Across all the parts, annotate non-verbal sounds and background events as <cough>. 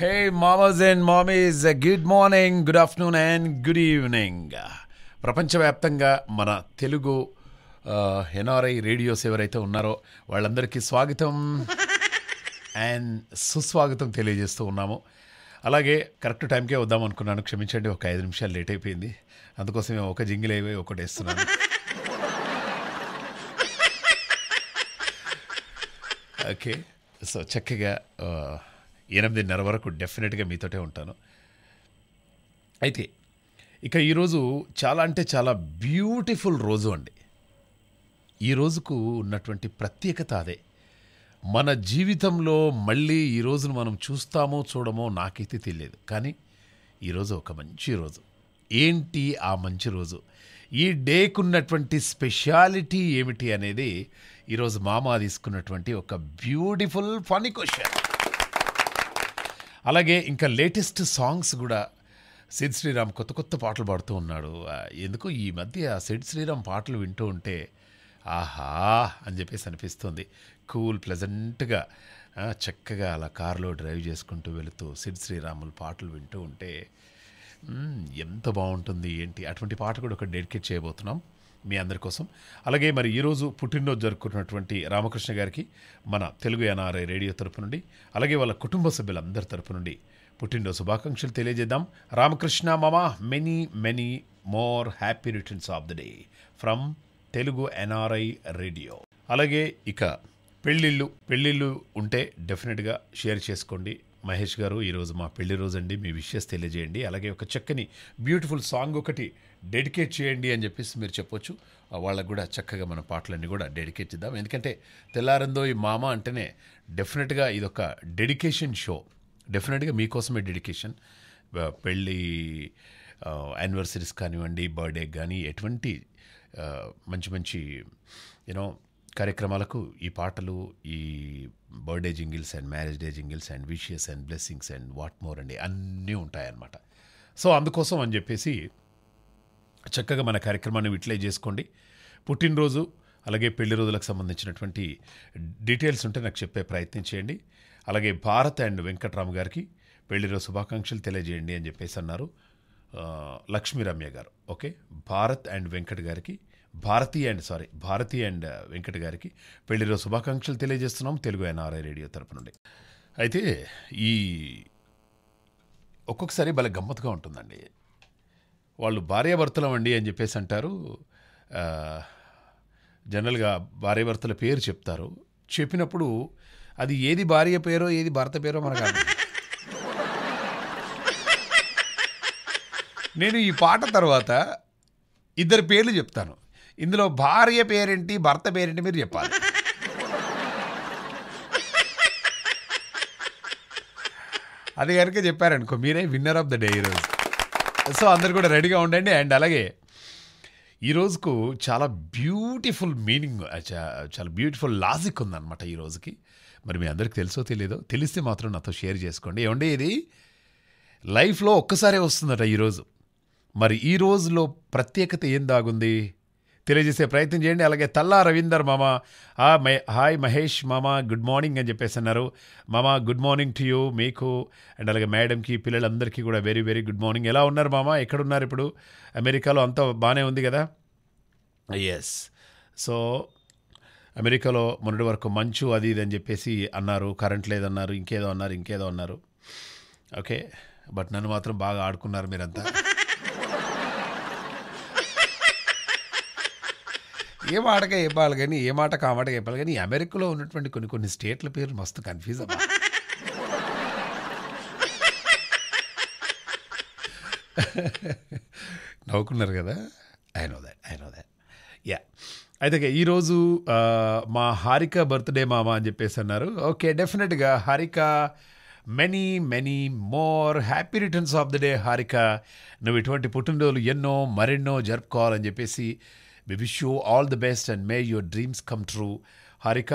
Hey mamas and mommies good morning good afternoon and good evening ప్రపంచవ్యాప్తంగా మన Telugu NRI radios ఎవరైతే ఉన్నారో వాళ్ళందరికీ స్వాగతం <laughs> అండ్ సుస్వాగతం తెలియజేస్తూ ఉన్నాము అలాగే కరెక్ట్ టైంకే వద్దాం అనుకున్నాను క్షమించండి ఒక ఐదు నిమిషాలు లేట్ అయిపోయింది అందుకోసం ఒక జింగిల్ అయిపోయి ఒకటి వేస్తున్నాను <laughs> ఓకే సో చక్కగా ఎనిమిదిన్నర వరకు డెఫినెట్గా మీతోటే ఉంటాను అయితే ఇక ఈరోజు చాలా అంటే చాలా బ్యూటిఫుల్ రోజు అండి ఈ రోజుకు ఉన్నటువంటి ప్రత్యేకత అదే మన జీవితంలో మళ్ళీ ఈ రోజును మనం చూస్తామో చూడమో నాకైతే తెలియదు కానీ ఈరోజు ఒక మంచి రోజు ఏంటి ఆ మంచి రోజు ఈ డేకున్నటువంటి స్పెషాలిటీ ఏమిటి అనేది ఈరోజు మామ తీసుకున్నటువంటి ఒక బ్యూటిఫుల్ ఫనీ క్వశ్చన్ అలాగే ఇంకా లేటెస్ట్ సాంగ్స్ కూడా సిద్ శ్రీరామ్ కొత్త కొత్త పాటలు పాడుతూ ఉన్నాడు ఎందుకు ఈ మధ్య సిడ్ శ్రీరామ్ పాటలు వింటూ ఉంటే ఆహా అని చెప్పేసి అనిపిస్తుంది కూల్ ప్లెజెంట్గా చక్కగా అలా కారులో డ్రైవ్ చేసుకుంటూ వెళుతూ సిడ్ శ్రీరాములు పాటలు వింటూ ఉంటే ఎంత బాగుంటుంది ఏంటి అటువంటి పాట కూడా ఒక డెడికేట్ చేయబోతున్నాం మీ అందరి కోసం అలాగే మరి ఈరోజు పుట్టినరోజు జరుపుకున్నటువంటి రామకృష్ణ గారికి మన తెలుగు ఎన్ఆర్ఐ రేడియో తరపు నుండి అలాగే వాళ్ళ కుటుంబ సభ్యులందరి తరపు నుండి పుట్టినరోజు శుభాకాంక్షలు తెలియజేద్దాం రామకృష్ణ మామా many many more happy returns of the day from Telugu NRI radio అలాగే ఇక పెళ్ళిళ్ళు పెళ్ళిళ్ళు ఉంటే డెఫినెట్గా షేర్ చేసుకోండి మహేష్ గారు ఈరోజు మా పెళ్లి రోజండి మీ విషయస్ తెలియజేయండి అలాగే ఒక చక్కని బ్యూటిఫుల్ సాంగ్ ఒకటి డెడికేట్ చేయండి అని చెప్పేసి మీరు చెప్పొచ్చు వాళ్ళకు కూడా చక్కగా మన పాటలన్నీ కూడా డెడికేట్ చేద్దాం ఎందుకంటే తెల్లారందో ఈ మామ అంటేనే డెఫినెట్గా ఇదొక డెడికేషన్ షో డెఫినెట్గా మీకోసమే డెడికేషన్ పెళ్ళి యానివర్సరీస్ కానివ్వండి బర్త్డే కానీ ఎటువంటి మంచి మంచి యూనో కార్యక్రమాలకు ఈ పాటలు ఈ birthday jingles and marriage day jingles and wishes and blessings and what more అండి అన్నీ ఉంటాయన్నమాట సో అందుకోసం అని చెప్పేసి చక్కగా మన కార్యక్రమాన్ని యూటిలైజ్ చేసుకోండి పుట్టినరోజు అలాగే పెళ్లి రోజులకు సంబంధించినటువంటి డీటెయిల్స్ ఉంటే నాకు చెప్పే ప్రయత్నం చేయండి అలాగే భారత్ అండ్ వెంకట్రామ గారికి పెళ్లిరోజు శుభాకాంక్షలు తెలియజేయండి అని చెప్పేసి అన్నారు లక్ష్మీ రమ్య గారు ఓకే భారత్ అండ్ వెంకట్ గారికి Bharatiya and sorry Bharatiya and Venkat గారికి పెళ్లిరోజు శుభాకాంక్షలు తెలియజేస్తున్నాం తెలుగు ఎన్ఆర్ఐ రేడియో తరపు నుండి అయితే ఈ ఒక్కొక్కసారి భలే గమ్మత్తుగా ఉంటుందండి వాళ్ళు అండి అని చెప్పేసి అంటారు జనరల్గా భార్యాభర్తల పేరు చెప్తారు చెప్పినప్పుడు అది ఏది భార్య పేరో ఏది భర్త పేరో మనకు నేను ఈ పాట తర్వాత ఇద్దరు పేర్లు చెప్తాను ఇందులో భార్య పేరేంటి భర్త పేరేంటి మీరు చెప్పాలి అది కనుక చెప్పారనుకో మీరే విన్నర్ ఆఫ్ ద డే ఈరోజు సో అందరు కూడా రెడీగా ఉండండి అండ్ అలాగే ఈ రోజుకు చాలా బ్యూటిఫుల్ మీనింగ్ చాలా బ్యూటిఫుల్ లాజిక్ ఉందన్నమాట ఈ రోజుకి మరి మీ అందరికి తెలుసో తెలియదో తెలిస్తే మాత్రం నాతో షేర్ చేసుకోండి ఏమండి ఇది లైఫ్లో ఒక్కసారే వస్తుందట ఈరోజు మరి ఈ రోజులో ప్రత్యేకత ఏం దాగుంది తెలియజేసే ప్రయత్నం చేయండి అలాగే తల్లా రవీందర్ మామ హాయ్ మహేష్ మామ గుడ్ మార్నింగ్ అని చెప్పేసి అన్నారు మామ గుడ్ మార్నింగ్ టు యూ మీకు అండ్ అలాగే మేడంకి పిల్లలందరికీ కూడా వెరీ వెరీ గుడ్ మార్నింగ్ ఎలా ఉన్నారు మామ ఎక్కడున్నారు ఇప్పుడు అమెరికాలో అంత బాగానే ఉంది కదా ఎస్ సో అమెరికాలో మొన్నటి వరకు మంచు అది ఇది అని చెప్పేసి అన్నారు కరెంట్ లేదన్నారు ఇంకేదో అన్నారు ఇంకేదో అన్నారు ఓకే బట్ నన్ను మాత్రం బాగా ఆడుకున్నారు మీరంతా ఏ మాటగా చెప్పాలి కానీ ఏ మాట కామాట చెప్పాలి కానీ అమెరికాలో ఉన్నటువంటి కొన్ని కొన్ని స్టేట్ల పేర్లు మస్తు కన్ఫ్యూజ్ అవ్వాలి నవ్వుకున్నారు కదా I know that I know that ya అయితే ఈరోజు మా హారిక బర్త్డే మామ అని చెప్పేసి అన్నారు ఓకే డెఫినెట్గా Harika many many more happy returns of the day Harika నువ్వు ఇటువంటి పుట్టినరోజులు ఎన్నో మరెన్నో జరుపుకోవాలని చెప్పేసి we wish you all the best and may your dreams come true Harika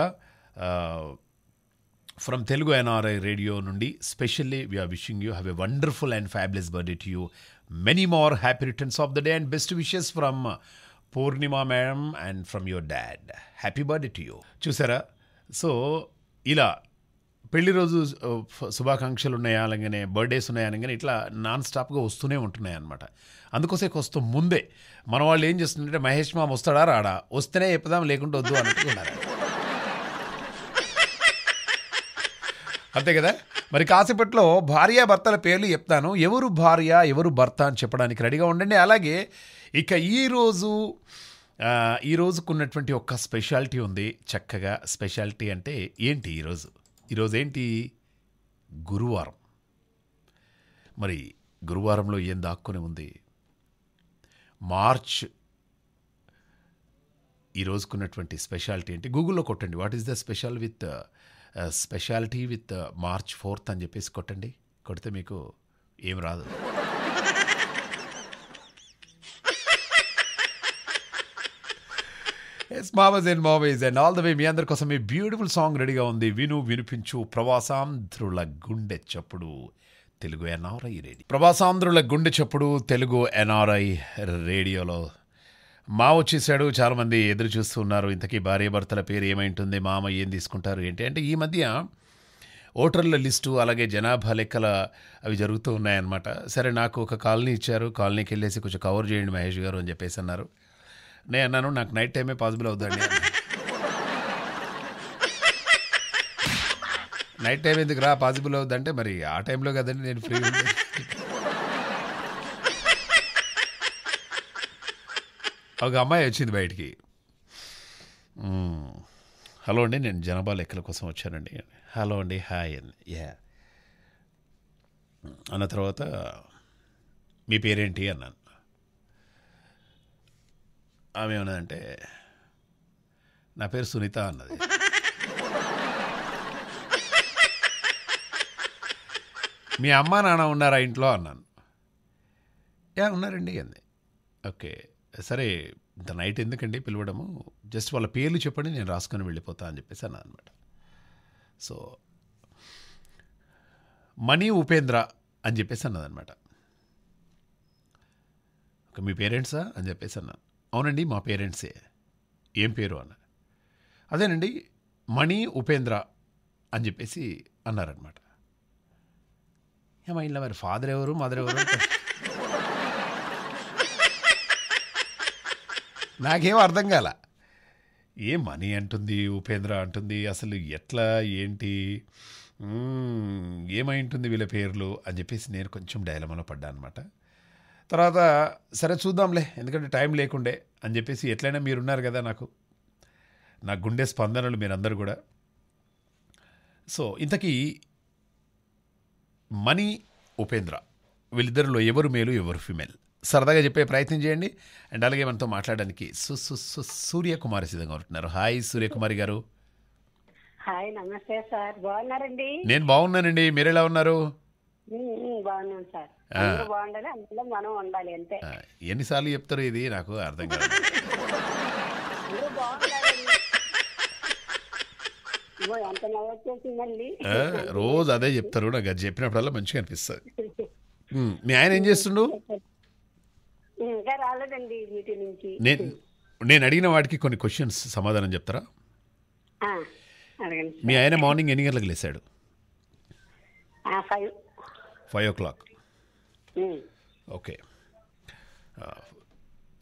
from Telugu NRI radio నుండి specially we are wishing you have a wonderful and fabulous birthday to you many more happy returns of the day and best wishes from Purnima madam and from your dad happy birthday to you చూసారా so ఇలా పెళ్లి రోజు uh, శుభాకాంక్షలు ఉన్నాయా అలాగనే birthdays ఉన్నాయా అనగానే ఇట్లా నాన్ స్టాప్గా వస్తూనే ఉంటున్నాయి అనమాట అందుకోసం కొంత ముందే మన వాళ్ళు ఏం చేస్తుంటే మహేష్ మామ వస్తాడా రాడా వస్తేనే చెప్పుదాం లేకుంటే వద్దు అనుకుంటున్నారు అంతే కదా మరి కాసేపట్లో భార్య భర్తల పేర్లు చెప్తాను ఎవరు భార్య ఎవరు భర్త అని చెప్పడానికి రెడీగా ఉండండి అలాగే ఇక ఈరోజు ఈ రోజుకున్నటువంటి ఒక స్పెషాలిటీ ఉంది చక్కగా స్పెషాలిటీ అంటే ఏంటి ఈరోజు ఈరోజు ఏంటి గురువారం మరి గురువారంలో ఏం దాక్కుని ఉంది మార్చ్ ఈ రోజుకున్నటువంటి స్పెషాలిటీ అంటే గూగుల్లో కొట్టండి what is the special with speciality with March fourth అని చెప్పేసి కొట్టండి కొడితే మీకు ఏం రాదు ఎస్ మామస్ అండ్ మావైజ్ అండ్ ఆల్ ద వే మీ అందరి కోసం మీ బ్యూటిఫుల్ సాంగ్ రెడీగా ఉంది విను వినిపించు ప్రవాసాంధ్రుల గుండె చప్పుడు తెలుగు ఎన్ఆర్ఐ రేడియో ప్రభాసాంధ్రుల గుండె చప్పుడు తెలుగు ఎన్ఆర్ఐ రేడియోలో మా వచ్చేసాడు చాలామంది ఎదురు చూస్తూ ఉన్నారు ఇంతకీ భార్య భర్తల పేరు ఏమైంటుంది మామ ఏం తీసుకుంటారు ఏంటి అంటే ఈ మధ్య ఓటర్ల లిస్టు అలాగే జనాభా లెక్కల అవి జరుగుతూ ఉన్నాయన్నమాట సరే నాకు ఒక కాలనీ ఇచ్చారు కాలనీకి వెళ్ళేసి కొంచెం కవర్ చేయండి మహేష్ గారు అని చెప్పేసి అన్నారు నేను అన్నాను నాకు నైట్ టైమే పాసిబుల్ అవుతుంది నైట్ టైం ఎందుకు రా పాసిబుల్ అవుద్దంటే మరి ఆ టైంలో కదండి నేను ఫ్రీ ఒక అమ్మాయి వచ్చింది బయటికి హలో అండి నేను జనాభా లెక్కల కోసం వచ్చానండి హలో అండి హాయ్ అండి యా అన్న తర్వాత మీ పేరేంటి అన్నాను ఆమె అంటే నా పేరు సునీత అన్నది మీ అమ్మ నాన్న ఉన్నారా ఇంట్లో అన్నాను యా ఉన్నారండి అంది ఓకే సరే ఇంత నైట్ ఎందుకండి పిలవడము జస్ట్ వాళ్ళ పేర్లు చెప్పండి నేను రాసుకొని వెళ్ళిపోతా అని చెప్పేసి అన్నా అనమాట సో మణి ఉపేంద్ర అని చెప్పేసి అన్నదనమాట ఓకే మీ పేరెంట్సా అని చెప్పేసి అన్నా అవునండి మా పేరెంట్సే ఏం పేరు అన్నారు అదేనండి మణి ఉపేంద్ర అని చెప్పేసి అన్నారనమాట మా ఇంట్లో మరి ఫాదర్ ఎవరు మదర్ ఎవరు నాకేం అర్థం కాల ఏ మనీ అంటుంది ఉపేంద్ర అంటుంది అసలు ఎట్లా ఏంటి ఏమై ఉంటుంది వీళ్ళ పేర్లు అని చెప్పేసి నేను కొంచెం డైలమాలో పడ్డా అనమాట తర్వాత సరే చూద్దాంలే ఎందుకంటే టైం లేకుండే అని చెప్పేసి ఎట్లయినా మీరున్నారు కదా నాకు నా గుండె స్పందనలు మీరందరూ కూడా సో ఇంతకీ మనీ ఉపేంద్ర వీళ్ళిద్దరిలో ఎవరు మేలు ఎవరు ఫిమేల్ సరదాగా చెప్పే ప్రయత్నం చేయండి అండ్ అలాగే మనతో మాట్లాడడానికి సూర్యకుమారి సిద్ధంగా ఉంటున్నారు హాయ్ సూర్యకుమారి గారు హాయ్ నమస్తే సార్ బాగున్నారండి నేను బాగున్నానండి మీరు ఎలా ఉన్నారు ఎన్నిసార్లు చెప్తారు ఇది నాకు అర్థం కాదు <laughs> రోజు అదే చెప్తారు నాకు అది చెప్పినప్పుడల్లా మంచిగా అనిపిస్తుంది మీ ఆయన ఏం చేస్తుండు నేను నేను అడిగిన వాటికి కొన్ని క్వశ్చన్స్ సమాధానం చెప్తారా మీ ఆయన మార్నింగ్ ఎన్ని గంటలకు లేచాడు ఫైవ్ ఓ క్లాక్ ఓకే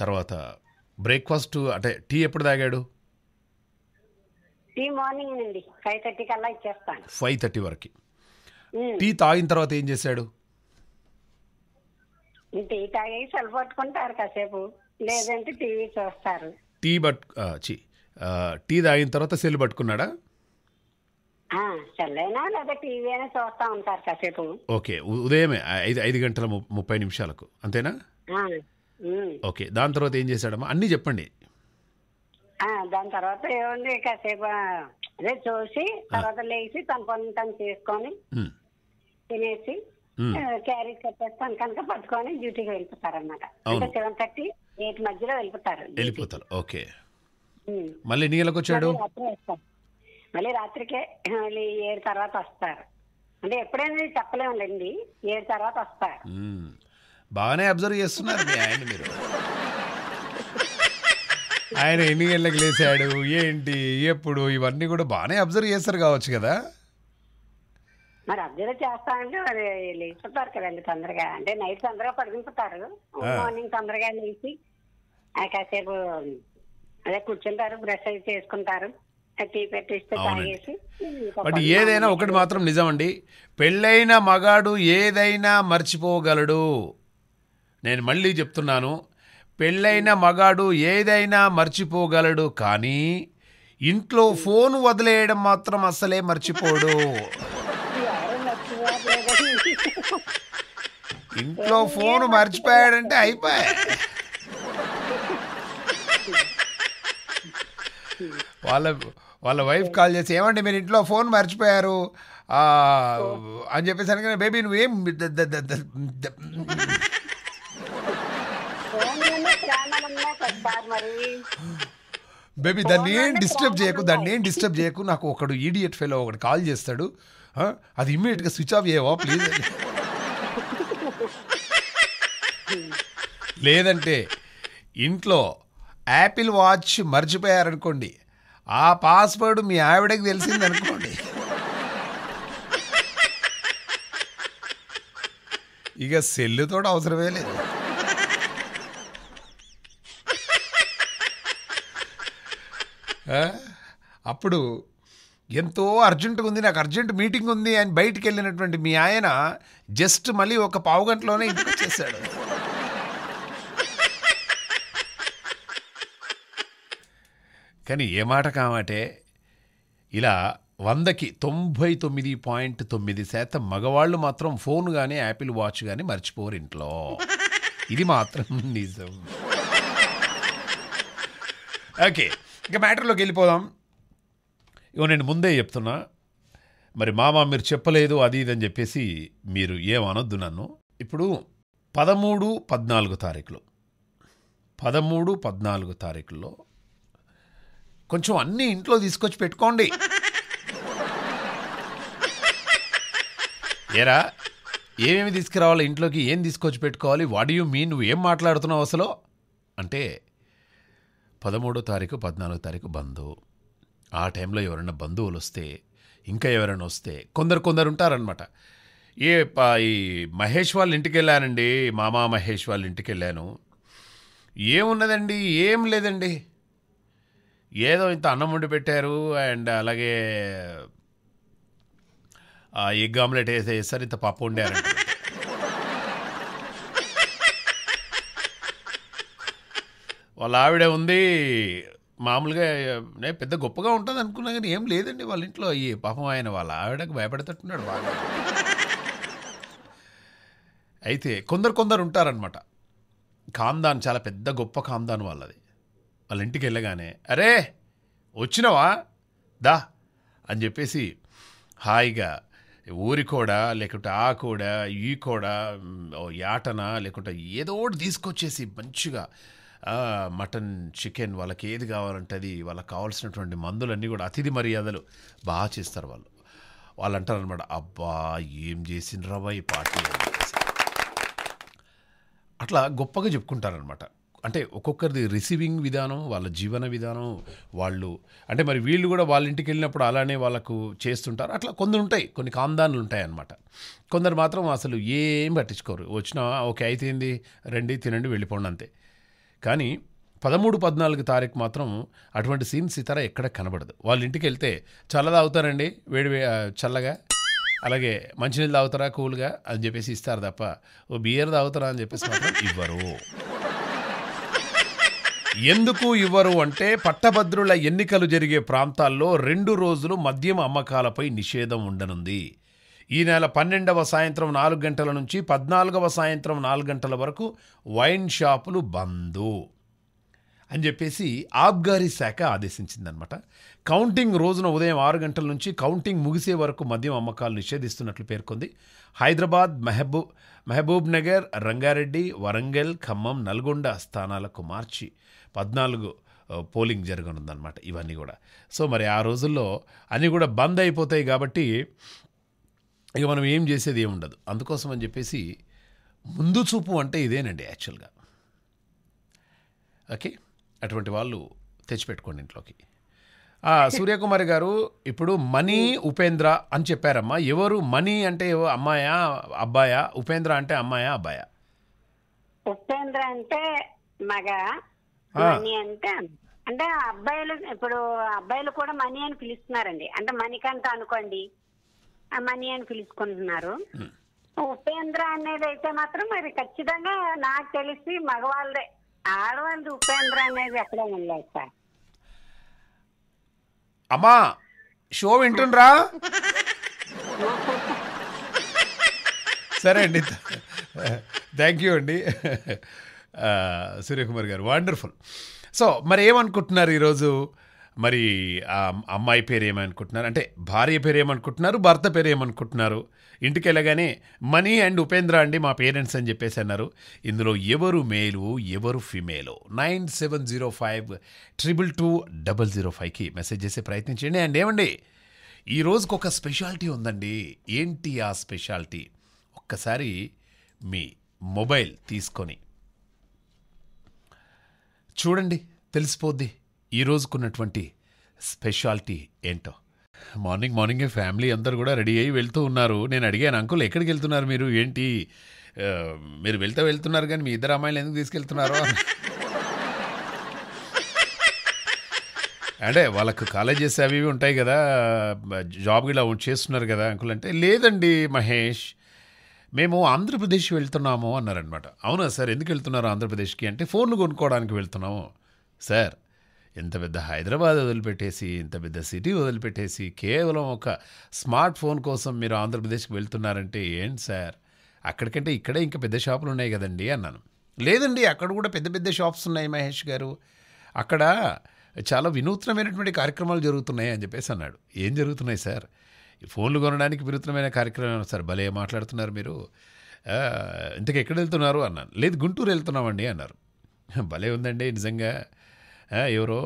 తర్వాత బ్రేక్ఫాస్ట్ అంటే టీ ఎప్పుడు తాగాడు టీ మార్నింగ్ నుండి ఫైవ్ థర్టీ కల్లా ఇచ్చేస్తాను ఫైవ్ థర్టీ వరకు టీ తాగిన తర్వాత ఏం చేశాడు టీ తాగి సెల్ పట్టుకుంటారు కాసేపు లేదంటే టీవీ చూస్తారు టీ బట్ చి టీ తాగిన తర్వాత సెల్ పట్టుకున్నాడా సెల్ అయినా లేదా టీవీ అయినా చూస్తా ఉంటారు కాసేపు ఓకే ఉదయమే ఐదు ఐదు గంటల ముప్పై నిమిషాలకు అంతేనా ఓకే దాని తర్వాత ఏం చేశాడమ్మా అన్నీ చెప్పండి దాని తర్వాత ఏముంది కాసేపు అదే చూసి తర్వాత లేచి తన పని తను చేసుకొని తినేసి క్యారీ కట్టేస్తాను కనుక పట్టుకొని డ్యూటీకి వెళ్ళిపోతారు అనమాట అంటే సెవెన్ థర్టీ ఎయిట్ మధ్యలో వెళ్ళిపోతారు వెళ్ళిపోతారు ఓకే మళ్ళీ ఎన్ని వచ్చాడు మళ్ళీ రాత్రికే మళ్ళీ ఏడు తర్వాత వస్తారు అంటే ఎప్పుడైనా చెప్పలేములేండి ఏడు తర్వాత వస్తారు బాగానే అబ్జర్వ్ చేస్తున్నారు మీరు <laughs> ఆయన ఎన్ని గంటలకు లేచాడు ఏంటి ఎప్పుడు ఇవన్నీ కూడా బాగానే అబ్జర్వ్ చేస్తారు కావచ్చు కదా మరి అబ్జర్వ్ చేస్తానంటే మరి లేచిపోతారు కదండి తొందరగా అంటే నైట్ తొందరగా పడుకుంటారు మార్నింగ్ తొందరగా లేచి కాసేపు అదే కూర్చుంటారు బ్రష్ అయితే చేసుకుంటారు బట్ ఏదైనా ఒకటి మాత్రం నిజం అండి పెళ్ళైన మగాడు ఏదైనా మర్చిపోగలడు నేను మళ్ళీ చెప్తున్నాను పెళ్ళైన మగాడు ఏదైనా మర్చిపోగలడు కానీ ఇంట్లో ఫోన్ వదిలేయడం మాత్రం అసలే మర్చిపోడు ఇంట్లో ఫోన్ మర్చిపోయాడంటే అయిపోయా వాళ్ళ వాళ్ళ వైఫ్ కాల్ చేసి ఏమండి మీరు ఇంట్లో ఫోన్ మర్చిపోయారు అని చెప్పేసి అనగానే బేబీ నువ్వేం బేబీ దాన్ని ఏం డిస్టర్బ్ చేయకు దాన్ని ఏం డిస్టర్బ్ చేయకు నాకు ఒకడు ఈడియట్ ఫెలో ఒకటి కాల్ చేస్తాడు అది ఇమ్మీడియట్గా స్విచ్ ఆఫ్ చేయవా ప్లీజ్ లేదంటే ఇంట్లో యాపిల్ వాచ్ మర్చిపోయారనుకోండి ఆ పాస్వర్డ్ మీ ఆవిడకి తెలిసింది అనుకోండి ఇక సెల్లుతో అవసరమే లేదు అప్పుడు ఎంతో అర్జెంటుగా ఉంది నాకు అర్జెంట్ మీటింగ్ ఉంది అని బయటికి వెళ్ళినటువంటి మీ ఆయన జస్ట్ మళ్ళీ ఒక పావు గంటలోనే ఇంటికి వచ్చేసాడు కానీ ఏ మాట కామాటే ఇలా వందకి తొంభై తొమ్మిది పాయింట్ తొమ్మిది శాతం మగవాళ్ళు మాత్రం ఫోన్ కానీ యాపిల్ వాచ్ కానీ మర్చిపోరు ఇంట్లో ఇది మాత్రం నిజం ఓకే ఇక మ్యాటర్లోకి వెళ్ళిపోదాం ఇక నేను ముందే చెప్తున్నా మరి మామ మీరు చెప్పలేదు అది ఇది అని చెప్పేసి మీరు ఏమనొద్దు నన్ను ఇప్పుడు పదమూడు పద్నాలుగు తారీఖులు పదమూడు పద్నాలుగు తారీఖుల్లో కొంచెం అన్నీ ఇంట్లో తీసుకొచ్చి పెట్టుకోండి ఏరా ఏమేమి తీసుకురావాలి ఇంట్లోకి ఏం తీసుకొచ్చి పెట్టుకోవాలి వాట్ యూ మీ నువ్వు ఏం మాట్లాడుతున్నావు అసలు అంటే పదమూడో తారీఖు పద్నాలుగో తారీఖు బంధు ఆ టైంలో ఎవరైనా బంధువులు వస్తే ఇంకా ఎవరైనా వస్తే కొందరు కొందరు ఉంటారనమాట ఏ ఈ మహేష్ వాళ్ళ ఇంటికి వెళ్ళానండి మామా మహేష్ వాళ్ళ ఇంటికి వెళ్ళాను ఏమున్నదండి ఏం లేదండి ఏదో ఇంత అన్నం వండి పెట్టారు అండ్ అలాగే ఎగ్ ఆమ్లెట్ వేసే సరే ఇంత పప్పు వండారండి వాళ్ళ ఆవిడ ఉంది మామూలుగా నేను పెద్ద గొప్పగా ఉంటుంది అనుకున్నా కానీ ఏం లేదండి వాళ్ళ ఇంట్లో ఈ పాపం ఆయన వాళ్ళ ఆవిడకు భయపడతట్టున్నాడు బాగా అయితే కొందరు కొందరు ఉంటారనమాట ఖాందాన్ చాలా పెద్ద గొప్ప ఖాందాన్ వాళ్ళది వాళ్ళ ఇంటికి వెళ్ళగానే అరే వచ్చినవా దా అని చెప్పేసి హాయిగా ఊరి కూడా లేకుంటే ఆ కూడా ఈ కూడా యాటన లేకుంటే ఏదో ఒకటి తీసుకొచ్చేసి మంచిగా మటన్ చికెన్ వాళ్ళకి ఏది కావాలంటే అది వాళ్ళకి కావాల్సినటువంటి మందులన్నీ కూడా అతిథి మర్యాదలు బాగా చేస్తారు వాళ్ళు వాళ్ళు అంటారు అనమాట అబ్బా ఏం చేసిండ్రా ఈ పార్టీ అట్లా గొప్పగా చెప్పుకుంటారనమాట అంటే ఒక్కొక్కరిది రిసీవింగ్ విధానం వాళ్ళ జీవన విధానం వాళ్ళు అంటే మరి వీళ్ళు కూడా వాళ్ళ ఇంటికి వెళ్ళినప్పుడు అలానే వాళ్ళకు చేస్తుంటారు అట్లా కొందరు ఉంటాయి కొన్ని కాందాన్లు ఉంటాయి అన్నమాట కొందరు మాత్రం అసలు ఏం పట్టించుకోరు వచ్చినా ఓకే అయితే ఏంది రండి తినండి వెళ్ళిపోండి అంతే కానీ పదమూడు పద్నాలుగు తారీఖు మాత్రం అటువంటి సీన్స్ ఇతర ఎక్కడ కనబడదు వాళ్ళ ఇంటికి వెళ్తే చల్ల తాగుతారండి వేడి చల్లగా అలాగే మంచినీళ్ళు తాగుతారా కూల్గా అని చెప్పేసి ఇస్తారు తప్ప ఓ బియర్ తాగుతారా అని చెప్పేసి మాత్రం ఇవ్వరు ఎందుకు ఇవ్వరు అంటే పట్టభద్రుల ఎన్నికలు జరిగే ప్రాంతాల్లో రెండు రోజులు మద్యం అమ్మకాలపై నిషేధం ఉండనుంది ఈ నెల పన్నెండవ సాయంత్రం నాలుగు గంటల నుంచి పద్నాలుగవ సాయంత్రం నాలుగు గంటల వరకు వైన్ షాపులు బందు అని చెప్పేసి ఆబ్గారీ శాఖ ఆదేశించిందనమాట కౌంటింగ్ రోజున ఉదయం ఆరు గంటల నుంచి కౌంటింగ్ ముగిసే వరకు మద్యం అమ్మకాలు నిషేధిస్తున్నట్లు పేర్కొంది హైదరాబాద్ మెహబూబ్ మహబూబ్ నగర్ రంగారెడ్డి వరంగల్ ఖమ్మం నల్గొండ స్థానాలకు మార్చి పద్నాలుగు పోలింగ్ జరగనుందనమాట ఇవన్నీ కూడా సో మరి ఆ రోజుల్లో అన్నీ కూడా బంద్ అయిపోతాయి కాబట్టి ఇక మనం ఏం చేసేది ఏమి ఉండదు అందుకోసం అని చెప్పేసి ముందు చూపు అంటే ఇదేనండి యాక్చువల్గా ఓకే అటువంటి వాళ్ళు తెచ్చిపెట్టుకోండి ఇంట్లోకి సూర్యకుమారి గారు ఇప్పుడు మనీ ఉపేంద్ర అని చెప్పారమ్మా ఎవరు మనీ అంటే అమ్మాయా అబ్బాయా ఉపేంద్ర అంటే అమ్మాయా అబ్బాయా ఉపేంద్ర అంటే మగ మనీ అంటే అంటే అబ్బాయిలు ఇప్పుడు అబ్బాయిలు కూడా మనీ అని పిలుస్తున్నారండి అంటే మణికంట అనుకోండి మనీ అని పిలుచుకుంటున్నారు ఉపేంద్ర అనేది అయితే మాత్రం మరి ఖచ్చితంగా నాకు తెలిసి మగవాళ్ళదే ఆడవాళ్ళది ఉపేంద్ర అనేది ఎక్కడ ఉండలేదు సార్ అమ్మా షో వింటుండ్రా సరే అండి థ్యాంక్ యూ అండి సూర్యకుమార్ గారు వండర్ఫుల్ సో మరి ఏమనుకుంటున్నారు ఈరోజు మరి ఆ అమ్మాయి పేరు ఏమనుకుంటున్నారు అంటే భార్య పేరు ఏమనుకుంటున్నారు భర్త పేరు ఏమనుకుంటున్నారు ఇంటికి వెళ్ళగానే మనీ అండ్ ఉపేంద్ర అండి మా పేరెంట్స్ అని చెప్పేసి అన్నారు ఇందులో ఎవరు మేలు ఎవరు female nine seven zero five triple two double zero ఫైవ్కి మెసేజ్ చేసే ప్రయత్నం చేయండి అండ్ ఏమండి ఈ రోజుకి ఒక స్పెషాలిటీ ఉందండి ఏంటి ఆ స్పెషాలిటీ ఒక్కసారి మీ మొబైల్ తీసుకొని చూడండి తెలిసిపోద్ది ఈ రోజుకున్నటువంటి స్పెషాలిటీ ఏంటో మార్నింగ్ మార్నింగ్ ఫ్యామిలీ అందరు కూడా రెడీ అయ్యి వెళ్తూ ఉన్నారు నేను అడిగాను అంకుల్ ఎక్కడికి వెళ్తున్నారు మీరు ఏంటి మీరు వెళ్తే వెళ్తున్నారు కానీ మీ ఇద్దరు అమ్మాయిలు ఎందుకు తీసుకెళ్తున్నారు అంటే వాళ్ళకు కాలేజెస్ అవి ఇవి ఉంటాయి కదా జాబ్ ఇలా చేస్తున్నారు కదా అంకుల్ అంటే లేదండి మహేష్ మేము ఆంధ్రప్రదేశ్ వెళ్తున్నాము అన్నారనమాట అవునా సార్ ఎందుకు వెళ్తున్నారు ఆంధ్రప్రదేశ్కి అంటే ఫోన్లు కొనుక్కోవడానికి వెళ్తున్నాము సార్ ఇంత పెద్ద హైదరాబాద్ వదిలిపెట్టేసి ఇంత పెద్ద సిటీ వదిలిపెట్టేసి కేవలం ఒక స్మార్ట్ ఫోన్ కోసం మీరు ఆంధ్రప్రదేశ్కి వెళ్తున్నారంటే ఏంటి సార్ అక్కడికంటే ఇక్కడే ఇంకా పెద్ద షాపులు ఉన్నాయి కదండి అన్నాను లేదండి అక్కడ కూడా పెద్ద పెద్ద షాప్స్ ఉన్నాయి మహేష్ గారు అక్కడ చాలా వినూత్నమైనటువంటి కార్యక్రమాలు జరుగుతున్నాయి అని చెప్పేసి అన్నాడు ఏం జరుగుతున్నాయి సార్ ఫోన్లు కొనడానికి వినూత్నమైన కార్యక్రమం సార్ భలే మాట్లాడుతున్నారు మీరు ఇంతకు ఎక్కడ వెళ్తున్నారు అన్నాను లేదు గుంటూరు వెళ్తున్నామండి అన్నారు భలే ఉందండి నిజంగా ఎవరో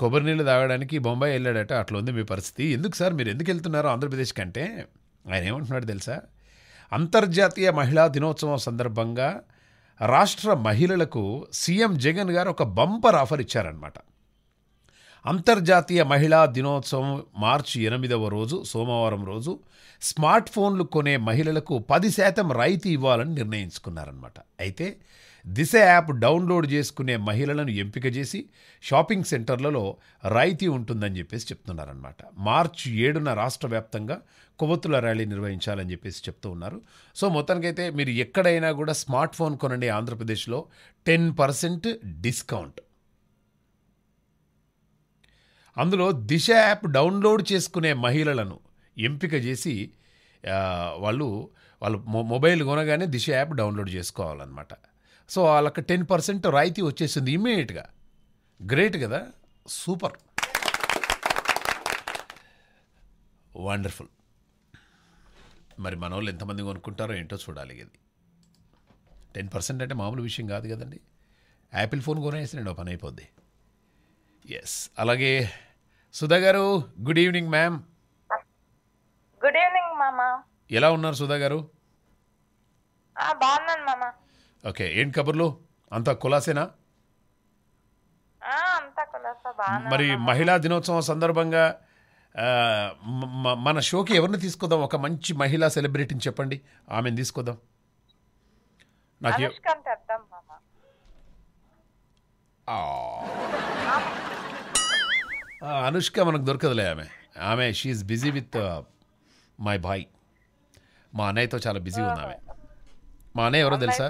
కొబ్బరి నీళ్ళు తాగడానికి బొంబాయి వెళ్ళాడట అట్లా ఉంది మీ పరిస్థితి ఎందుకు సార్ మీరు ఎందుకు వెళ్తున్నారో ఆంధ్రప్రదేశ్ కంటే ఆయన ఏమంటున్నాడు తెలుసా అంతర్జాతీయ మహిళా దినోత్సవం సందర్భంగా రాష్ట్ర మహిళలకు సీఎం జగన్ గారు ఒక బంపర్ ఆఫర్ ఇచ్చారనమాట అంతర్జాతీయ మహిళా దినోత్సవం మార్చి ఎనిమిదవ రోజు సోమవారం రోజు స్మార్ట్ ఫోన్లు కొనే మహిళలకు పది శాతం రాయితీ ఇవ్వాలని నిర్ణయించుకున్నారనమాట అయితే దిశ యాప్ డౌన్లోడ్ చేసుకునే మహిళలను ఎంపిక చేసి షాపింగ్ సెంటర్లలో రాయితీ ఉంటుందని చెప్పేసి చెప్తున్నారనమాట మార్చి ఏడున రాష్ట్ర వ్యాప్తంగా కొవ్వొత్తుల ర్యాలీ నిర్వహించాలని చెప్పేసి చెప్తూ ఉన్నారు సో మొత్తానికైతే మీరు ఎక్కడైనా కూడా స్మార్ట్ ఫోన్ కొనండి ఆంధ్రప్రదేశ్లో టెన్ పర్సెంట్ డిస్కౌంట్ అందులో దిశ యాప్ డౌన్లోడ్ చేసుకునే మహిళలను ఎంపిక చేసి వాళ్ళు వాళ్ళు మొబైల్ కొనగానే దిశ యాప్ డౌన్లోడ్ చేసుకోవాలన్నమాట సో వాళ్ళకి టెన్ పర్సెంట్ రాయితీ వచ్చేసింది ఇమ్మీడియట్గా గ్రేట్ కదా సూపర్ వండర్ఫుల్ మరి మన వాళ్ళు ఎంతమంది కొనుక్కుంటారో ఏంటో చూడాలి ఇది టెన్ పర్సెంట్ అంటే మామూలు విషయం కాదు కదండి యాపిల్ ఫోన్ నేను పని అయిపోద్ది ఎస్ అలాగే సుధా గారు good evening ma'am good evening మామా ఎలా ఉన్నారు సుధా గారు బాగున్నాను మామా ఓకే ఏంటి కబుర్లు అంతా కులాసేనా మరి మహిళా దినోత్సవం సందర్భంగా మన షోకి ఎవరిని తీసుకుందాం ఒక మంచి మహిళా సెలబ్రిటీని చెప్పండి ఆమెను తీసుకుందాం నాకు అనుష్క మనకు దొరకదులే ఆమె ఆమె she busy with my boy మా అన్నయ్యతో చాలా బిజీ ఉంది ఆమె మా అన్నయ్య ఎవరో తెలుసా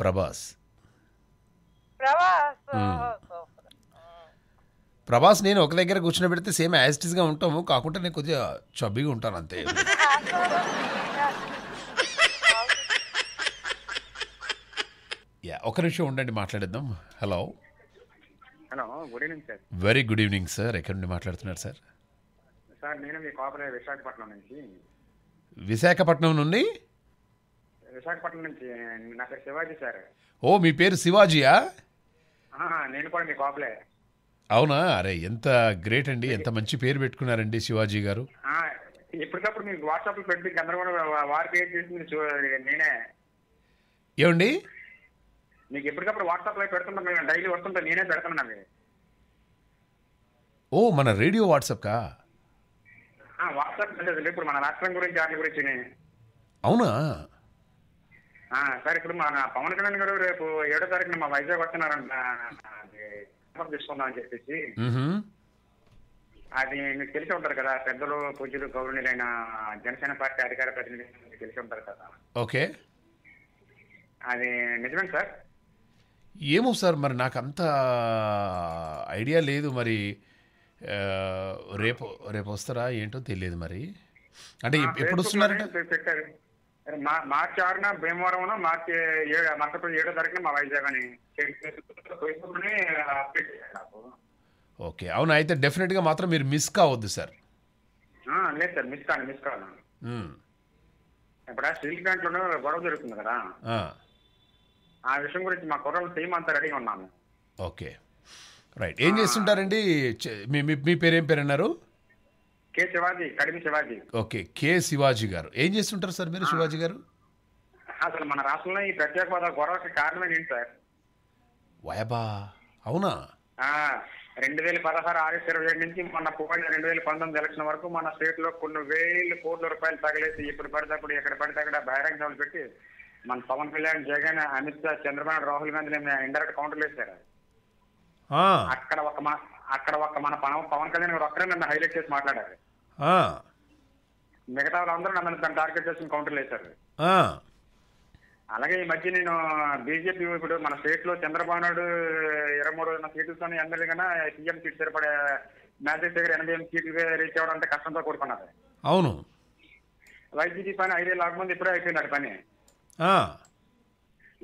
ప్రభాస్ ప్రభాస్ ప్రభాస్ నేను ఒక దగ్గర కూర్చుని పెడితే సేమ్ గా ఉంటాము కాకుండా నేను కొద్దిగా చబ్బీగా ఉంటాను అంతే యా ఒక నిమిషం ఉండండి మాట్లాడేద్దాం hello hello good evening sir very good evening sir ఎక్కడి నుండి మాట్లాడుతున్నారు సార్ సార్ నేను మీ కోపరే విశాఖపట్నం నుంచి విశాఖపట్నం నుండి విశాఖపట్నం నుంచి నా పేరు శివాజీ సార్ ఓ మీ పేరు శివాజీయా నేను కూడా మీ కాపులే అవునా అరే ఎంత గ్రేట్ అండి ఎంత మంచి పేరు పెట్టుకున్నారండి శివాజీ గారు ఎప్పటికప్పుడు మీకు వాట్సాప్ లో పెట్టి గందరగోళ వారి పేరు చేసింది నేనే ఏమండి మీకు ఎప్పటికప్పుడు వాట్సాప్ లో పెడుతుంటాను డైలీ వస్తుంటా నేనే పెడుతున్నాను ఓ మన రేడియో వాట్సాప్ కా వాట్సాప్ ఇప్పుడు మన రాష్ట్రం గురించి వాటి గురించి అవునా సార్ ఇప్పుడు మా పవన్ కళ్యాణ్ గారు రేపు ఏడో తారీఖున మా వైజాగ్ వస్తున్నారంట తీసుకుందామని చెప్పేసి అది మీకు తెలిసి ఉంటారు కదా పెద్దలు పూజలు గౌరవనీయులైన జనసేన పార్టీ అధికార ప్రతినిధి తెలిసి ఉంటారు కదా ఓకే అది నిజమే సార్ ఏమో సార్ మరి నాకు అంత ఐడియా లేదు మరి రేపు రేపు వస్తారా ఏంటో తెలియదు మరి అంటే ఎప్పుడు వస్తున్నారంటే మార్చి ఆరున భీమవరంలో మార్చి ఏడు మధ్యప్రదేశ్ ఏడో తారీఖున మా వైజాగ్ అని ఓకే అవును అయితే డెఫినెట్ గా మాత్రం మీరు మిస్ కావద్దు సార్ లేదు సార్ మిస్ కాను మిస్ కాను ఇప్పుడు ఆ స్టీల్ ప్లాంట్లో గొడవ జరుగుతుంది కదా ఆ విషయం గురించి మా కుర్రలు టీం అంతా రెడీగా ఉన్నాము ఓకే రైట్ ఏం చేస్తుంటారండి మీ మీ పేరు ఏం పేరు అన్నారు K Shivaji Kadimi Shivaji okay K Shivaji గారు ఏం చేస్తుంటారు సార్ మీరు శివాజీ గారు అసలు మన రాష్ట్రంలో ఈ ప్రత్యేక హోదా గొడవకి కారణం ఏంటి సార్ వయబా అవునా రెండు వేల పదహారు ఆగస్టు ఇరవై ఏడు నుంచి మన పోయిన రెండు వేల పంతొమ్మిది ఎలక్షన్ వరకు మన స్టేట్ లో కొన్ని వేల కోట్ల రూపాయలు తగలేసి ఇప్పుడు పడితే అప్పుడు ఎక్కడ పడితే అక్కడ బహిరంగ సభలు పెట్టి మన పవన్ కళ్యాణ్ జగన్ అమిత్ షా చంద్రబాబు రాహుల్ గాంధీ ఇండైరెక్ట్ కౌంటర్ వేశారు అక్కడ ఒక మా అక్కడ ఒక మన పవన్ కళ్యాణ్ గారు ఒక్కరే నన్ను హైలైట్ చేసి మాట్లాడారు మిగతా వాళ్ళందరూ నన్ను తన టార్గెట్ చేసిన కౌంటర్లు వేశారు అలాగే ఈ మధ్య నేను బీజేపీ ఇప్పుడు మన స్టేట్ లో చంద్రబాబు నాయుడు ఇరవై మూడు సీట్లతో ఎమ్మెల్యే కన్నా సీఎం సీట్ సరిపడే మ్యాజిక్ దగ్గర ఎనభై ఎనిమిది సీట్లు రీచ్ అవ్వడం అంటే కష్టంతో కూడుకున్నారు అవును వైసీపీ పని ఐదేళ్ళు ఆగమంది ఇప్పుడే అయిపోయినాడు పని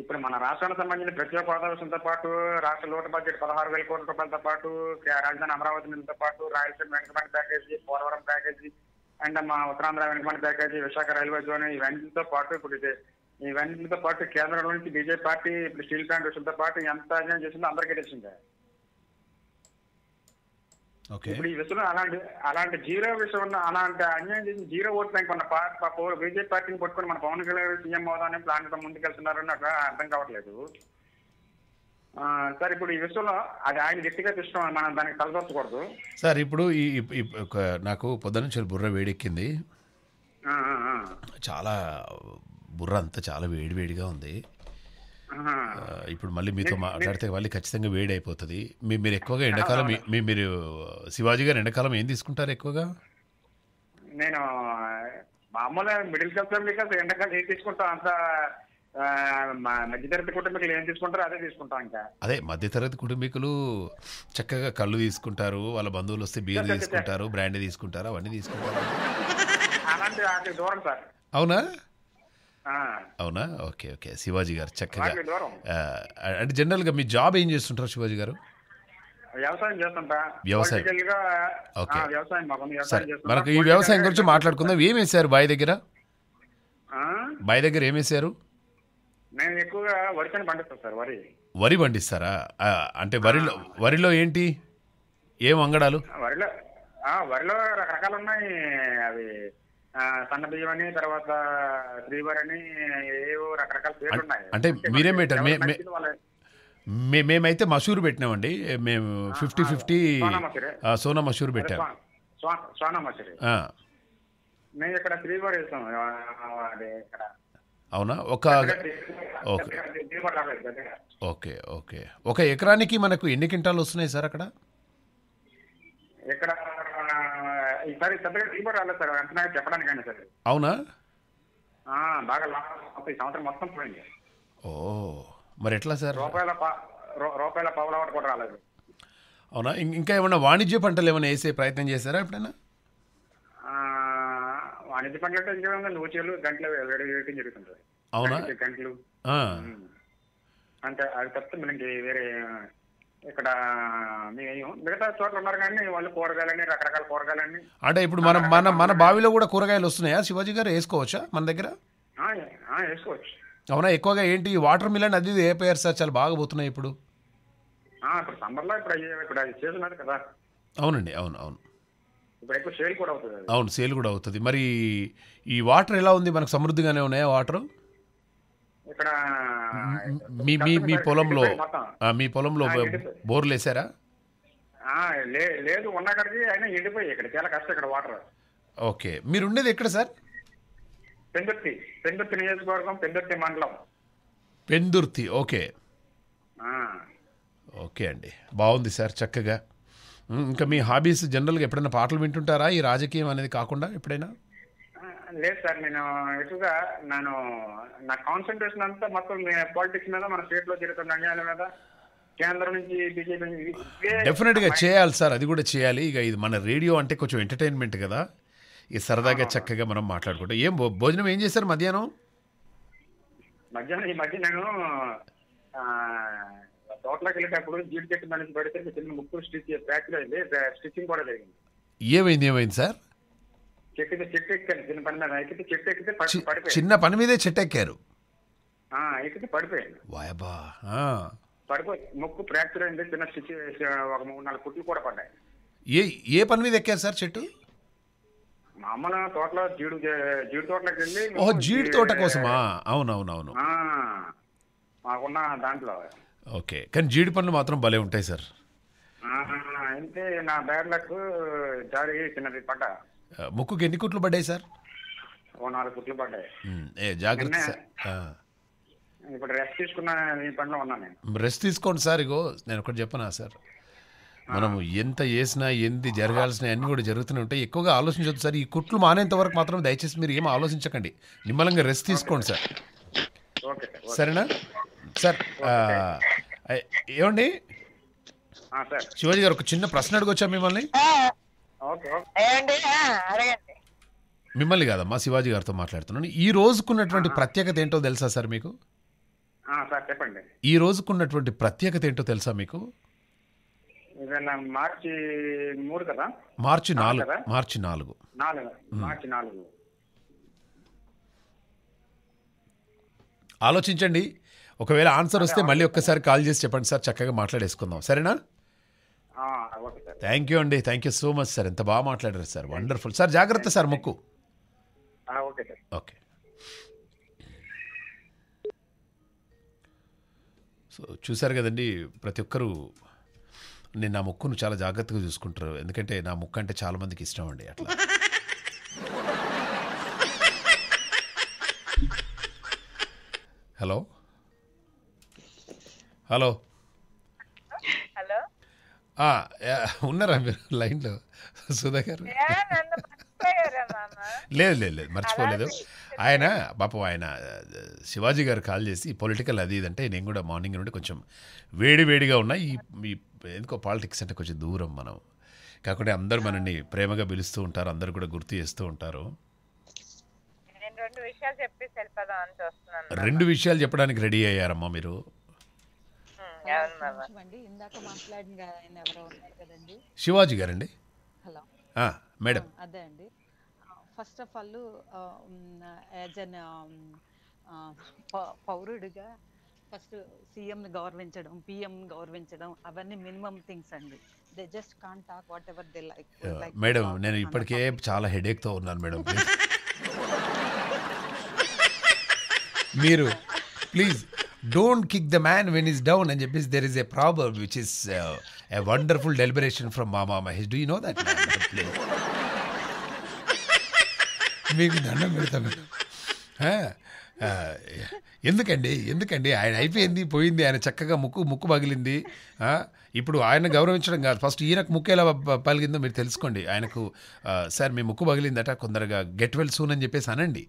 ఇప్పుడు మన రాష్ట్రానికి సంబంధించిన ప్రత్యేక హోదా విషయంతో పాటు రాష్ట్ర లోటు బడ్జెట్ పదహారు వేల కోట్ల రూపాయలతో పాటు రాజధాని అమరావతి నిధులతో పాటు రాయలసీమ వెనుకబడి ప్యాకేజీ పోలవరం ప్యాకేజీ అండ్ మా ఉత్తరాంధ్ర వెనుకబడి ప్యాకేజీ విశాఖ రైల్వే జోన్ ఇవన్నీతో పాటు ఇప్పుడు ఇవన్నీతో పాటు కేంద్రంలో నుంచి బీజేపీ పార్టీ ఇప్పుడు స్టీల్ ప్లాంట్ విషయంతో పాటు ఎంత అధ్యయనం చేసిందో అందరికీ తెలిసిందే ఇప్పుడు ఈ విషయంలో అలాంటి అలాంటి జీరో విషయం అలాంటి అన్యాయం చేసిన జీరో ఓట్లు మన బీజేపీ పార్టీని పట్టుకొని మన పవన్ కళ్యాణ్ సీఎం అవుదామని ప్లాన్ ముందుకెళ్తున్నారని నాకు అర్థం కావట్లేదు సార్ ఇప్పుడు ఈ విషయంలో అది ఆయన గట్టిగా ఇష్టం మనం దానికి తలదొచ్చకూడదు సార్ ఇప్పుడు ఈ నాకు పొద్దున నుంచి బుర్ర వేడెక్కింది చాలా బుర్ర అంతా చాలా వేడి వేడిగా ఉంది ఇప్పుడు మళ్ళీ మీతో మాట్లాడితే మళ్ళీ ఖచ్చితంగా వేడి అయిపోతుంది మీరు ఎక్కువగా ఎండాకాలం మీ మీరు శివాజీ గారు ఎండాకాలం ఏం తీసుకుంటారు ఎక్కువగా నేను మామూలుగా మిడిల్ క్లాస్ ఫ్యామిలీ కాదు ఎండాకాలం ఏం తీసుకుంటాం అంత మధ్యతరగతి కుటుంబీకులు ఏం తీసుకుంటారో అదే తీసుకుంటాం ఇంకా అదే మధ్యతరగతి కుటుంబీకులు చక్కగా కళ్ళు తీసుకుంటారు వాళ్ళ బంధువులు వస్తే బీర్ తీసుకుంటారు బ్రాండ్ తీసుకుంటారు అవన్నీ తీసుకుంటారు అలాంటి దూరం సార్ అవునా అవునా ఓకే ఓకే శివాజీ గారు చక్కగా అంటే జనరల్గా మీ జాబ్ ఏం చేస్తుంటారు శివాజీ గారు వ్యవసాయం చేస్తుంటా వ్యవసాయం మనకు ఈ వ్యవసాయం గురించి మాట్లాడుకుందాం వేసారు బాయ్ దగ్గర బాయ్ దగ్గర ఏమేసారు నేను ఎక్కువగా పండిస్తాను సార్ వరి వరి పండిస్తారా అంటే వరిలో వరిలో ఏంటి ఏం వంగడాలు వరిలో వరిలో రకరకాలు ఉన్నాయి అవి సన్న బియ్యం అని తర్వాత శ్రీవర్ అని ఏవో రకరకాల పేర్లు ఉన్నాయి అంటే మీరేం పెట్టారు మేమైతే మసూరు పెట్టినామండి మేము ఫిఫ్టీ ఫిఫ్టీ సోనా మసూరు పెట్టాము సోనా మసూరి మేము ఇక్కడ శ్రీవర్ వేస్తాం అవునా ఒక ఓకే ఓకే ఓకే ఒక ఎకరానికి మనకు ఎన్ని క్వింటాలు వస్తున్నాయి సార్ అక్కడ ఎక్కడ ఈసారి పెద్దగా టీ రాలేదు సార్ చెప్పడానికి చెప్పడానికైనా సరే అవునా బాగా ఈ సంవత్సరం మొత్తం పోయింది ఓ మరి ఎట్లా సార్ రూపాయల రూపాయల పావుల వాటి కూడా రాలేదు అవునా ఇంకా ఏమైనా వాణిజ్య పంటలు ఏమైనా వేసే ప్రయత్నం చేశారా ఎప్పుడైనా వాణిజ్య పంటలు అంటే ఇంకా నూచేలు గంటలు వేయడం జరుగుతుంది అవునా గంటలు అంటే అది తప్ప మనకి వేరే ఇక్కడ మిగతా చోట్ల ఉన్నారు కానీ వాళ్ళు కూరగాయలని రకరకాల కూరగాయలని అంటే ఇప్పుడు మన మన మన బావిలో కూడా కూరగాయలు వస్తున్నాయా శివాజీ గారు వేసుకోవచ్చా మన దగ్గర వేసుకోవచ్చు అవునా ఎక్కువగా ఏంటి వాటర్ మిలన్ అది ఏ పేరు సార్ చాలా బాగా పోతున్నాయి ఇప్పుడు ఇప్పుడు సమ్మర్లో ఇప్పుడు ఇప్పుడు చేస్తున్నారు కదా అవునండి అవును అవును ఇప్పుడు సేల్ కూడా అవుతుంది అవును సేల్ కూడా అవుతుంది మరి ఈ వాటర్ ఎలా ఉంది మనకు సమృద్ధిగానే ఉన్నాయా వాటర్ ఇక్కడ మీ మీ మీ పొలంలో మీ పొలంలో బోర్లు వేసారా లేదు ఉన్న అక్కడికి అయినా ఎండిపోయి ఇక్కడ చాలా కష్టం ఇక్కడ వాటర్ ఓకే మీరు ఉండేది ఎక్కడ సార్ పెందుర్తి పెందుర్తి నియోజకవర్గం పెందుర్తి మండలం పెందుర్తి ఓకే ఓకే అండి బాగుంది సార్ చక్కగా ఇంకా మీ హాబీస్ జనరల్గా ఎప్పుడైనా పాటలు వింటుంటారా ఈ రాజకీయం అనేది కాకుండా ఎప్పుడైనా లేదు సార్ నేను ఎక్కువగా నేను నా కాన్సన్ట్రేషన్ అంతా మొత్తం పాలిటిక్స్ మీద మన స్టేట్ లో జరుగుతున్న అన్యాయాల మీద కేంద్రం నుంచి బీజేపీ డెఫినెట్ గా చేయాలి సార్ అది కూడా చేయాలి ఇక ఇది మన రేడియో అంటే కొంచెం ఎంటర్టైన్మెంట్ కదా ఈ సరదాగా చక్కగా మనం మాట్లాడుకుంటాం ఏం భోజనం ఏం చేశారు మధ్యాహ్నం మధ్యాహ్నం ఈ మధ్య నేను తోటలోకి వెళ్ళేటప్పుడు జీడి చెట్టు మనిషి పెడితే చిన్న ముక్కు స్టిచ్ ఫ్యాక్టరీ అయింది స్టిచ్చింగ్ కూడా జరిగింది ఏమైంది ఏమైంది సార్ చెట్టు చెట్టు ఎక్కాను చిన్న పని మీద ఎక్కితే చెట్టు ఎక్కితే పడిపోయి చిన్న పని మీదే చెట్టు ఎక్కారు ఎక్కితే పడిపోయాను వాయబా పడిపోయి ముక్కు ఫ్రాక్చర్ అయింది చిన్న స్టిచ్ ఒక మూడు నాలుగు కుట్లు కూడా పడ్డాయి ఏ ఏ పని మీద ఎక్కారు సార్ చెట్టు మామూలు తోటలో జీడు జీడి తోటలోకి వెళ్ళి ఓ జీడి తోట కోసమా అవునవునవును మాకున్న దాంట్లో ఓకే కానీ జీడి పనులు మాత్రం భలే ఉంటాయి సార్ అయితే నా బ్యాడ్ లక్ జారీ చిన్నది పడ్డా ముక్కుకి ఎన్ని కుట్లు పడ్డాయి సార్ నాలుగు కుట్లు పడ్డాయి ఏ జాగ్రత్త సార్ ఇప్పుడు రెస్ట్ తీసుకున్నా రెస్ట్ తీసుకోండి సార్ ఇగో నేను ఒకటి చెప్పనా సార్ మనం ఎంత చేసినా ఎన్ని జరగాల్సిన అన్ని కూడా జరుగుతూనే ఉంటాయి ఎక్కువగా ఆలోచించొద్దు సార్ ఈ కుట్లు మానేంత వరకు మాత్రం దయచేసి మీరు ఏం ఆలోచించకండి నిమ్మలంగా రెస్ట్ తీసుకోండి సార్ సరేనా సార్ ఏమండి శివాజీ గారు ఒక చిన్న ప్రశ్న అడిగొచ్చా మిమ్మల్ని మిమ్మల్ని కాదమ్మా శివాజీ గారితో మాట్లాడుతున్నాను ఈ రోజుకున్నటువంటి ప్రత్యేకత ఏంటో తెలుసా సార్ మీకు చెప్పండి ఈ రోజుకున్నటువంటి ప్రత్యేకత ఏంటో తెలుసా మీకు మార్చి మూడు కదా మార్చి నాలుగు మార్చి నాలుగు మార్చి నాలుగు ఆలోచించండి ఒకవేళ ఆన్సర్ వస్తే మళ్ళీ ఒక్కసారి కాల్ చేసి చెప్పండి సార్ చక్కగా మాట్లాడేసుకుందాం సరేనా థ్యాంక్ యూ అండి thank you so much sir ఎంత బాగా మాట్లాడారు సార్ వండర్ఫుల్ సార్ జాగ్రత్త సార్ ముక్కు ఓకే సో చూశారు కదండి ప్రతి ఒక్కరూ నేను నా ముక్కును చాలా జాగ్రత్తగా చూసుకుంటారు ఎందుకంటే నా ముక్కు అంటే చాలామందికి ఇష్టం అండి అట్లా హలో హలో ఉన్నారా మీరు లైన్లో సుధాకర్ లేదు లేదు లేదు మర్చిపోలేదు ఆయన పాపం ఆయన శివాజీ గారు కాల్ చేసి పొలిటికల్ అది ఇదంటే నేను కూడా మార్నింగ్ నుండి కొంచెం వేడి వేడిగా ఉన్నాయి ఈ ఎందుకో పాలిటిక్స్ అంటే కొంచెం దూరం మనం కాకుండా అందరూ మనల్ని ప్రేమగా పిలుస్తూ ఉంటారు అందరు కూడా గుర్తు చేస్తూ ఉంటారు రెండు విషయాలు చెప్పడానికి రెడీ అయ్యారమ్మా మీరు శివాజీ గారండి హలో మేడం అదే అండి first of all as an పౌరుడిగా ఫస్ట్ సీఎంని గౌరవించడం పిఎం గౌరవించడం అవన్నీ మినిమం థింగ్స్ అండి they just can talk whatever they like madam నేను ఇప్పటికే చాలా హెడేక్తో ఉన్నాను మేడం మీరు please don't kick the man when is down అని చెప్పేసి there is a problem which is a wonderful deliberation from మామా Mahesh do you know that మీకు దండం పెడతాను ఎందుకండి ఎందుకండి ఆయన అయిపోయింది పోయింది ఆయన చక్కగా ముక్కు ముక్కు పగిలింది ఇప్పుడు ఆయన గౌరవించడం కాదు ఫస్ట్ ఈయనకు ముక్కు ఎలా పలిగిందో మీరు తెలుసుకోండి ఆయనకు సార్ మీ ముక్కు పగిలిందట కొందరగా గెట్ వెల్ సూన్ అని చెప్పేసి అనండి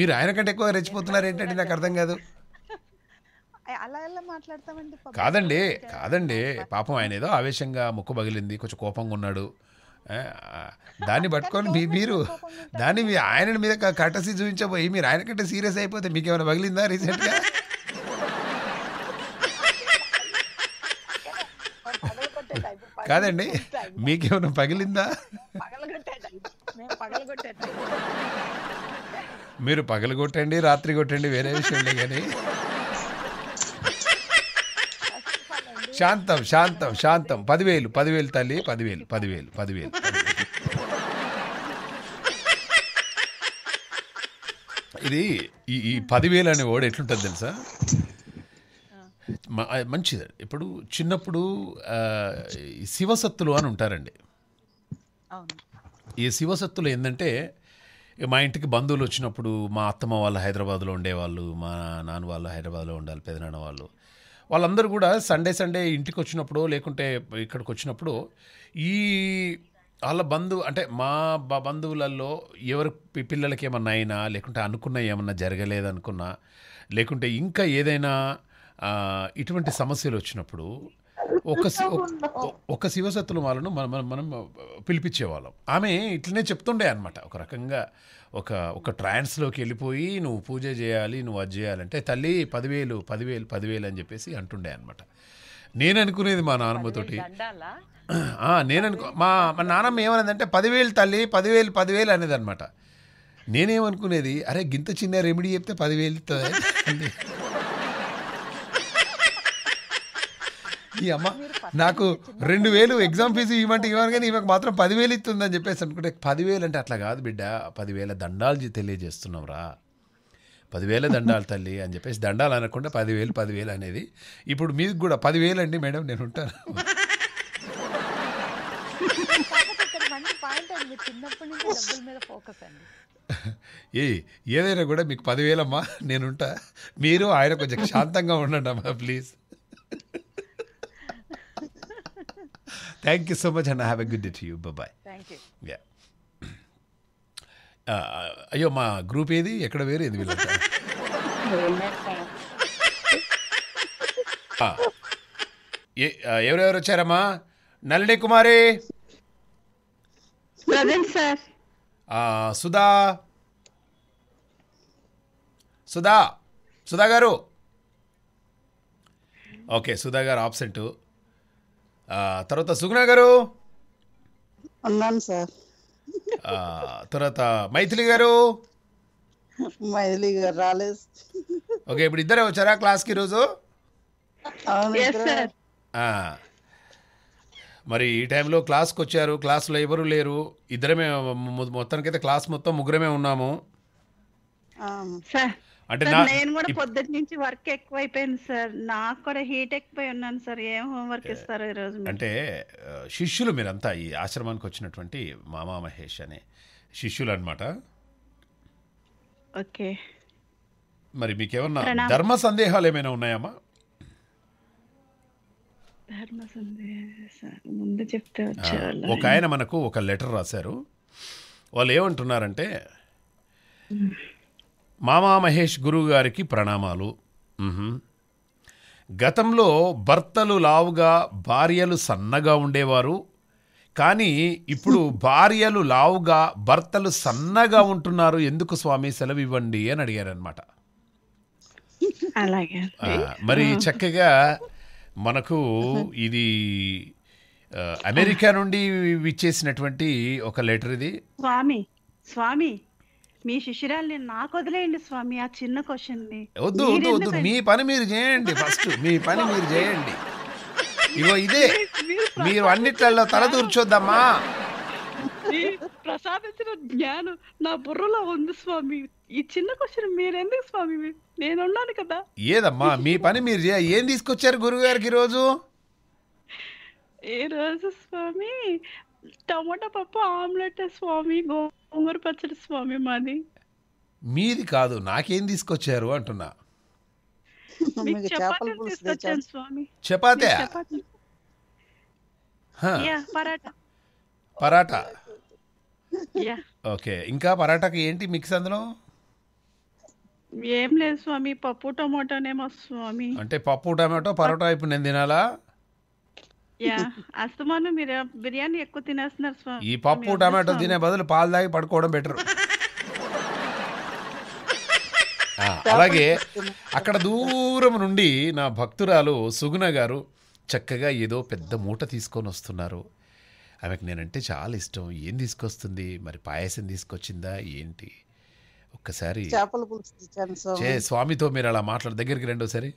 మీరు ఆయన కంటే ఎక్కువ రెచ్చిపోతున్నారు ఏంటంటే నాకు అర్థం కాదు కాదండి కాదండి పాపం ఆయన ఏదో ఆవేశంగా ముక్కు పగిలింది కొంచెం కోపంగా ఉన్నాడు దాన్ని పట్టుకొని మీ మీరు దాన్ని మీ ఆయన మీద కట్టసి చూపించబోయి మీరు ఆయన కంటే సీరియస్ అయిపోతే మీకు ఏమైనా పగిలిందా రీసెంట్గా కాదండి మీకేమైనా పగిలిందా మీరు పగలగొట్టండి రాత్రి కొట్టండి వేరే విషయం కానీ శాంతం శాంతం శాంతం పదివేలు పదివేలు తల్లి పదివేలు పదివేలు పదివేలు ఇది ఈ ఈ పదివేలు అనే ఓడి ఎట్లుంటుంది తెలుసా మంచిది ఇప్పుడు చిన్నప్పుడు శివసత్తులు అని ఉంటారండి ఈ శివసత్తులు ఏంటంటే మా ఇంటికి బంధువులు వచ్చినప్పుడు మా అత్తమ్మ వాళ్ళు హైదరాబాద్లో ఉండేవాళ్ళు మా నాన్న వాళ్ళు హైదరాబాద్లో ఉండాలి పెదనాన్న వాళ్ళు వాళ్ళందరూ కూడా సండే సండే ఇంటికి వచ్చినప్పుడు లేకుంటే ఇక్కడికి వచ్చినప్పుడు ఈ వాళ్ళ బంధువు అంటే మా బంధువులలో ఎవరి పిల్లలకి ఏమన్నా అయినా లేకుంటే అనుకున్న ఏమన్నా జరగలేదనుకున్నా లేకుంటే ఇంకా ఏదైనా ఇటువంటి సమస్యలు వచ్చినప్పుడు ఒక ఒక శివశత్తులు వాళ్ళను మనం మనం మనం పిలిపించేవాళ్ళం ఆమె ఇట్లనే చెప్తుండే అనమాట ఒక రకంగా ఒక ఒక ట్రాన్స్లోకి వెళ్ళిపోయి నువ్వు పూజ చేయాలి నువ్వు అది చేయాలంటే తల్లి పదివేలు పదివేలు పదివేలు అని చెప్పేసి అంటుండే అనమాట నేను అనుకునేది మా నాన్నమ్మతోటి నేను అనుకో మా మా నాన్నమ్మ ఏమనేదంటే పదివేలు తల్లి పదివేలు పదివేలు అనేది అనమాట నేనేమనుకునేది అరే గింత చిన్న రెమెడీ చెప్తే పదివేలు ఈ అమ్మ నాకు రెండు వేలు ఎగ్జామ్ ఫీజు ఇవ్వంటే ఇవ్వను కానీ ఈమెకు మాత్రం పదివేలు ఇస్తుందని చెప్పేసి అనుకుంటే పదివేలు అంటే అట్లా కాదు బిడ్డ పదివేల దండాలు తెలియజేస్తున్నాం రా పదివేల దండాలు తల్లి అని చెప్పేసి దండాలు అనకుండా పదివేలు పదివేలు అనేది ఇప్పుడు మీకు కూడా పదివేలు అండి మేడం నేను ఉంటాను ఏ ఏదైనా కూడా మీకు పదివేలమ్మా నేనుంటా మీరు ఆయన కొంచెం శాంతంగా ఉండండి అమ్మా please thank you so much and have a good day to you bye thank ya అయ్యో మా గ్రూప్ ఏది ఎక్కడ వేరు ఏది వీళ్ళంతా <laughs> ఎవరెవరు వచ్చారమ్మా నళిని కుమారి సుధా సుధా సుధా గారు ఓకే సుధా గారు ఆబ్సెంటు తర్వాత సుగుణా గారు ఉన్నాను సార్ తర్వాత మైథిలి గారు మైథిలి గారు రాలేదు ఓకే ఇప్పుడు ఇద్దరే వచ్చారా క్లాస్కి ఈరోజు మరి ఈ టైంలో క్లాస్కి వచ్చారు క్లాస్లో ఎవరు లేరు ఇద్దరమే మొత్తానికైతే క్లాస్ మొత్తం ముగ్గురమే ఉన్నాము అంటే నేను కూడా పొద్దుటి నుంచి వర్క్ ఎక్కువ అయిపోయింది సార్ నాకు కూడా హీట్ ఎక్కువై ఉన్నాను సార్ ఏం హోంవర్క్ ఇస్తారు ఈరోజు అంటే శిష్యులు మీరంతా ఈ ఆశ్రమానికి వచ్చినటువంటి మామా మహేష్ అనే శిష్యులు అనమాట ఓకే మరి మీకేమన్నా ధర్మ సందేహాలు ఏమైనా ఉన్నాయమ్మా ముందు చెప్తే ఒక ఆయన మనకు ఒక లెటర్ రాశారు వాళ్ళు ఏమంటున్నారంటే మామా మహేష్ గురువు గారికి ప్రణామాలు గతంలో భర్తలు లావుగా భార్యలు సన్నగా ఉండేవారు కానీ ఇప్పుడు <laughs> భార్యలు లావుగా భర్తలు సన్నగా ఉంటున్నారు ఎందుకు స్వామి సెలవు ఇవ్వండి అని అడిగారనమాట మరి చక్కగా మనకు <laughs> ఇది అమెరికా నుండి విచ్చేసినటువంటి ఒక లెటర్ ఇది స్వామి స్వామి మీ శిష్యురాల్ని నాకు వదిలేయండి స్వామి ఆ చిన్న క్వశ్చన్ని వద్దు వద్దు వద్దు మీ పని మీరు చేయండి ఫస్ట్ మీ పని <laughs> మీరు చేయండి ఇగో ఇదే మీరు అన్నిట్లలో తలదూర్చొద్దమ్మా ప్రసాదించిన జ్ఞానం నా బుర్రలో ఉంది స్వామి ఈ చిన్న క్వశ్చన్ ఎందుకు స్వామి ఉన్నాను కదా ఏదమ్మా మీ పని మీరు ఏం తీసుకొచ్చారు గురువు గారికి ఈరోజు ఈ రోజు స్వామి టమాటా పప్పు ఆమ్లెట్ స్వామి గో ఉంగరు పచ్చడి స్వామి మాది మీది కాదు నాకేం తీసుకొచ్చారు అంటున్నా <laughs> చపాతే పరాటా ఓకే ఇంకా పరాటాకి ఏంటి మిక్స్ అందులో ఏం లేదు స్వామి పప్పు టమాటోనేమో స్వామి అంటే పప్పు టమాటో పరోటా ఇప్పుడు నేను తినాలా మీరు బిర్యానీ ఎక్కువ తినేస్తున్నారు స్వామి. ఈ పప్పు, టమాటో తినే బదులు పాలు తాగి పడుకోవడం బెటర్ <laughs> అలాగే అక్కడ దూరం నుండి నా భక్తురాలు సుగుణ గారు చక్కగా ఏదో పెద్ద మూట తీసుకొని వస్తున్నారు. ఆమెకు నేనంటే చాలా ఇష్టం. ఏం తీసుకొస్తుంది? మరి పాయసం తీసుకొచ్చిందా? ఏంటి? ఒక్కసారి స్వామితో మీరు అలా మాట్లాడ దగ్గరికి రెండోసారి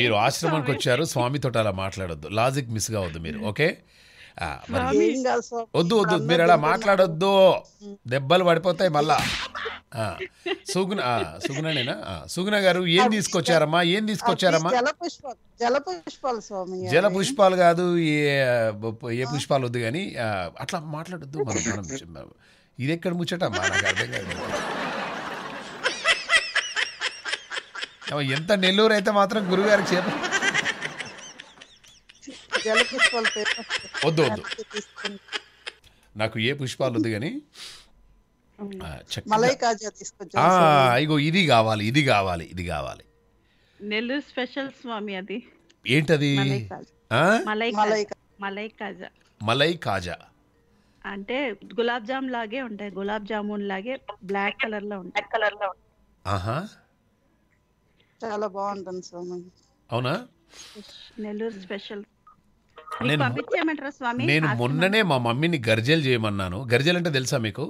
మీరు <laughs> ఆశ్రమానికి వచ్చారు స్వామితో అలా మాట్లాడొద్దు లాజిక్ మిస్ గా వద్దు మీరు ఓకే వద్దు వద్దు మీరు అలా మాట్లాడొద్దు దెబ్బలు పడిపోతాయి మళ్ళా సుగుణ సుగుణనేనా సుగుణ గారు ఏం తీసుకొచ్చారమ్మా ఏం తీసుకొచ్చారమ్మా జలపుష్పాలు స్వామి కాదు ఏ ఏ పుష్పాలు వద్దు కానీ అట్లా మాట్లాడొద్దు మనం <laughs> ఇది ఎక్కడ ముచ్చట నాకు అర్థం కాదు ఎంత నెల్లూరు అయితే మాత్రం గురుగారి చేత వద్దు వద్దు నాకు ఏ పుష్పాలు వద్దు కానీ ఇగో ఇది కావాలి ఇది కావాలి ఇది కావాలి నెల్లూరు స్పెషల్ స్వామి అది ఏంటది మలై కాజా మలై కాజా అంటే గులాబ్ జామ్ లాగే ఉంటాయి గులాబ్ జామున్ లాగే బ్లాక్ కలర్ లో ఉంటాయి కలర్ లో ఆహా చాలా బాగుంటుంది స్వామి అవునా నెల్లూరు స్పెషల్ నేను నేను మొన్ననే మా మమ్మీని గర్జెలు చేయమన్నాను గర్జెలు అంటే తెలుసా మీకు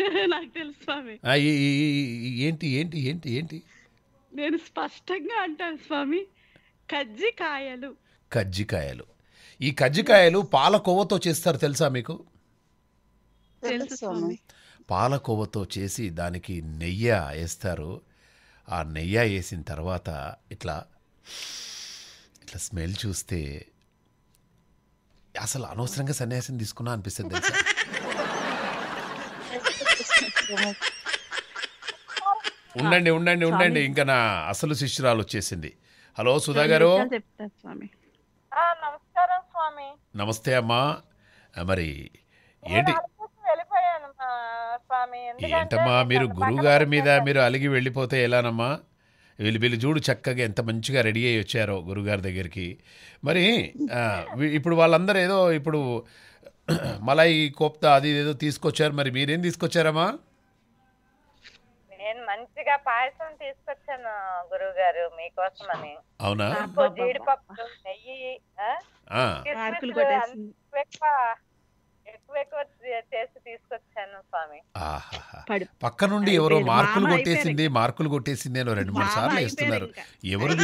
<laughs> నాకు తెలుసు స్వామి ఏంటి ఏంటి ఏంటి ఏంటి నేను స్పష్టంగా అంటాను స్వామి కజ్జికాయలు కజ్జికాయలు ఈ కజ్జికాయలు పాలకోవతో చేస్తారు తెలుసా మీకు పాలకోవతో చేసి దానికి నెయ్యి వేస్తారు ఆ నెయ్యి వేసిన తర్వాత ఇట్లా ఇట్లా స్మెల్ చూస్తే అసలు అనవసరంగా సన్యాసం తీసుకున్నా అనిపిస్తుంది ఉండండి ఉండండి ఉండండి ఇంకా నా అసలు శిష్యురాలు వచ్చేసింది హలో సుధా గారు నమస్తే అమ్మా మరి ఏంటి ఏంటమ్మా మీరు గురువుగారి మీద మీరు అలిగి వెళ్ళిపోతే ఎలానమ్మా వీళ్ళు వీళ్ళు చూడు చక్కగా ఎంత మంచిగా రెడీ అయ్యి వచ్చారో గురుగారి దగ్గరికి మరి ఇప్పుడు వాళ్ళందరూ ఏదో ఇప్పుడు <clears throat> మలై కోప్తా అది ఏదో తీసుకొచ్చారు మరి మీరేం తీసుకొచ్చారమ్మా మంచిగా పాయసం తీసుకొచ్చాను గురువు గారు మీకోసమని అవునా జీడిపప్పు నెయ్యి పక్క నుండి ఎవరో మార్కులు కొట్టేసింది మార్కులు కొట్టేసింది అని రెండు మూడు సార్లు వేస్తున్నారు ఎవరు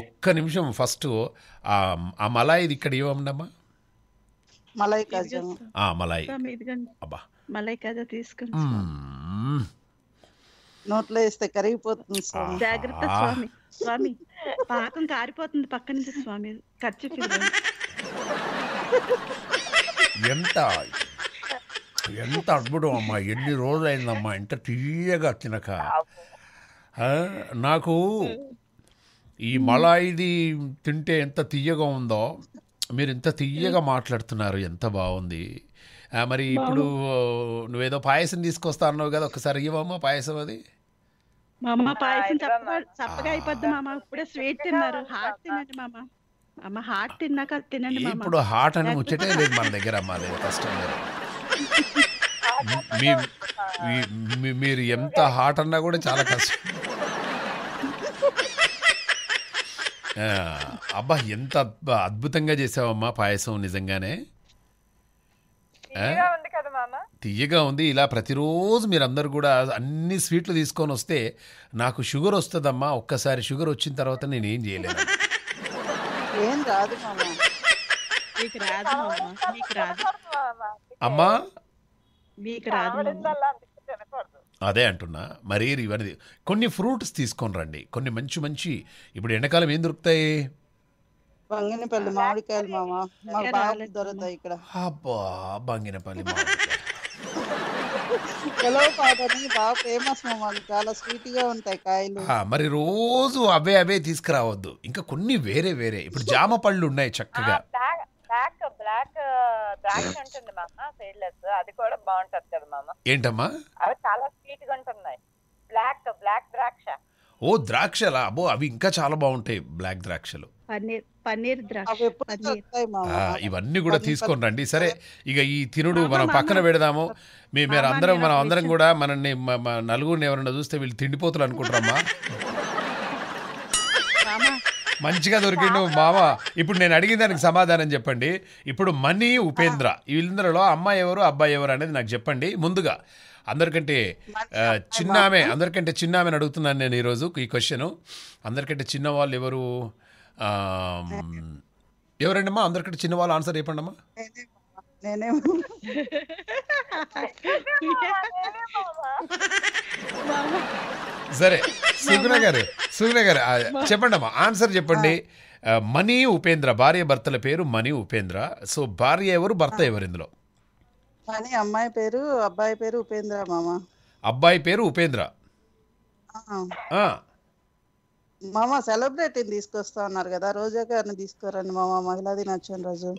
ఒక్క నిమిషం ఫస్ట్ ఆ మలాయిది ఇక్కడ ఏమన్నామా మలాయి మలాయి అబ్బా మలాయి నోట్లో వేస్తే కరిగిపోతుంది స్వామి జాగ్రత్త స్వామి స్వామి పాకం కారిపోతుంది పక్క నుంచి స్వామి ఖర్చు ఎంత ఎంత అద్భుతం అమ్మా ఎన్ని రోజులైందమ్మా ఎంత తీయగా తినక నాకు ఈ మలాయిది తింటే ఎంత తీయగా ఉందో మీరు ఎంత తీయగా మాట్లాడుతున్నారు ఎంత బాగుంది మరి ఇప్పుడు నువ్వేదో పాయసం తీసుకొస్తా అన్నావు కదా ఒకసారి ఇవ్వమ్మా పాయసం అది మా అమ్మ పాయసం చప్పగా అయిపోద్ది మామ ఇప్పుడే స్వీట్ తిన్నారు తినండి మామ అమ్మ తిన్నాక తినండి ఇప్పుడు హార్ట్ అని ముచ్చటే లేదు మన దగ్గర అమ్మ లేదు కష్టం లేదు మీరు ఎంత హార్ట్ అన్నా కూడా చాలా కష్టం అబ్బా ఎంత అద్భుతంగా చేసావమ్మా పాయసం నిజంగానే తీయగా ఉంది ఇలా ప్రతిరోజు మీరందరూ కూడా అన్ని స్వీట్లు తీసుకొని వస్తే నాకు షుగర్ వస్తుందమ్మా ఒక్కసారి షుగర్ వచ్చిన తర్వాత నేనేం ఏం రాదు అమ్మా అదే అంటున్నా మరీ ఇవన్నీ కొన్ని ఫ్రూట్స్ తీసుకొని రండి కొన్ని మంచి మంచి ఇప్పుడు ఎండాకాలం ఏం దొరుకుతాయి బంగినపల్లి మామిడికాయలు మామ బాగా దొరుకుతాయి ఇక్కడ అబ్బా బంగినపల్లి మామిడికాయ. ఉలవ పాటని బాగా ఫేమస్ మా చాలా స్వీట్ గా ఉంటాయి కాయలు మరి రోజు అవే అవే తీసుకురావద్దు ఇంకా కొన్ని వేరే వేరే ఇప్పుడు జామ పళ్ళు ఉన్నాయి చక్కగా బ్లాక్ బ్లాక్ బ్లాక్ బ్లాక్ ఉంటుంది మామ సీడ్లెస్ అది కూడా బాగుంటది కదా మామ ఏంటమ్మా అవి చాలా స్వీట్ గా ఉంటున్నాయి బ్లాక్ బ్లాక్ ద్రాక్ష ఓ ద్రాక్షలా అబ్బో అవి ఇంకా చాలా బాగుంటాయి బ్లాక్ ద్రాక్షలు ఇవన్నీ కూడా తీసుకొని రండి సరే ఇక ఈ తినుడు మనం పక్కన పెడదాము మీ మీరు అందరం మనం అందరం కూడా మనల్ని నలుగురిని ఎవరన్నా చూస్తే వీళ్ళు తిండిపోతులు అనుకుంటారమ్మా మంచిగా దొరికిండు మామ ఇప్పుడు నేను అడిగిన దానికి సమాధానం చెప్పండి ఇప్పుడు మనీ ఉపేంద్ర వీళ్ళందరిలో అమ్మాయి ఎవరు అబ్బాయి ఎవరు అనేది నాకు చెప్పండి ముందుగా అందరికంటే చిన్న ఆమె అందరికంటే చిన్న ఆమెను అడుగుతున్నాను నేను ఈరోజు ఈ క్వశ్చను అందరికంటే చిన్నవాళ్ళు ఎవరు ఎవరండమ్మా అందరికీ చిన్న వాళ్ళు ఆన్సర్ చెప్పండి అమ్మా సరే సుగుణ గారు సుగుణ గారు చెప్పండి అమ్మా ఆన్సర్ చెప్పండి మనీ ఉపేంద్ర భార్య భర్తల పేరు మనీ ఉపేంద్ర సో భార్య ఎవరు భర్త ఎవరు ఇందులో అమ్మాయి పేరు అబ్బాయి పేరు ఉపేంద్ర మామ అబ్బాయి పేరు ఉపేంద్ర మామ సెలబ్రిటీని తీసుకొస్తా ఉన్నారు కదా రోజా గారిని తీసుకురండి మామ మహిళా దినోత్సవం రోజు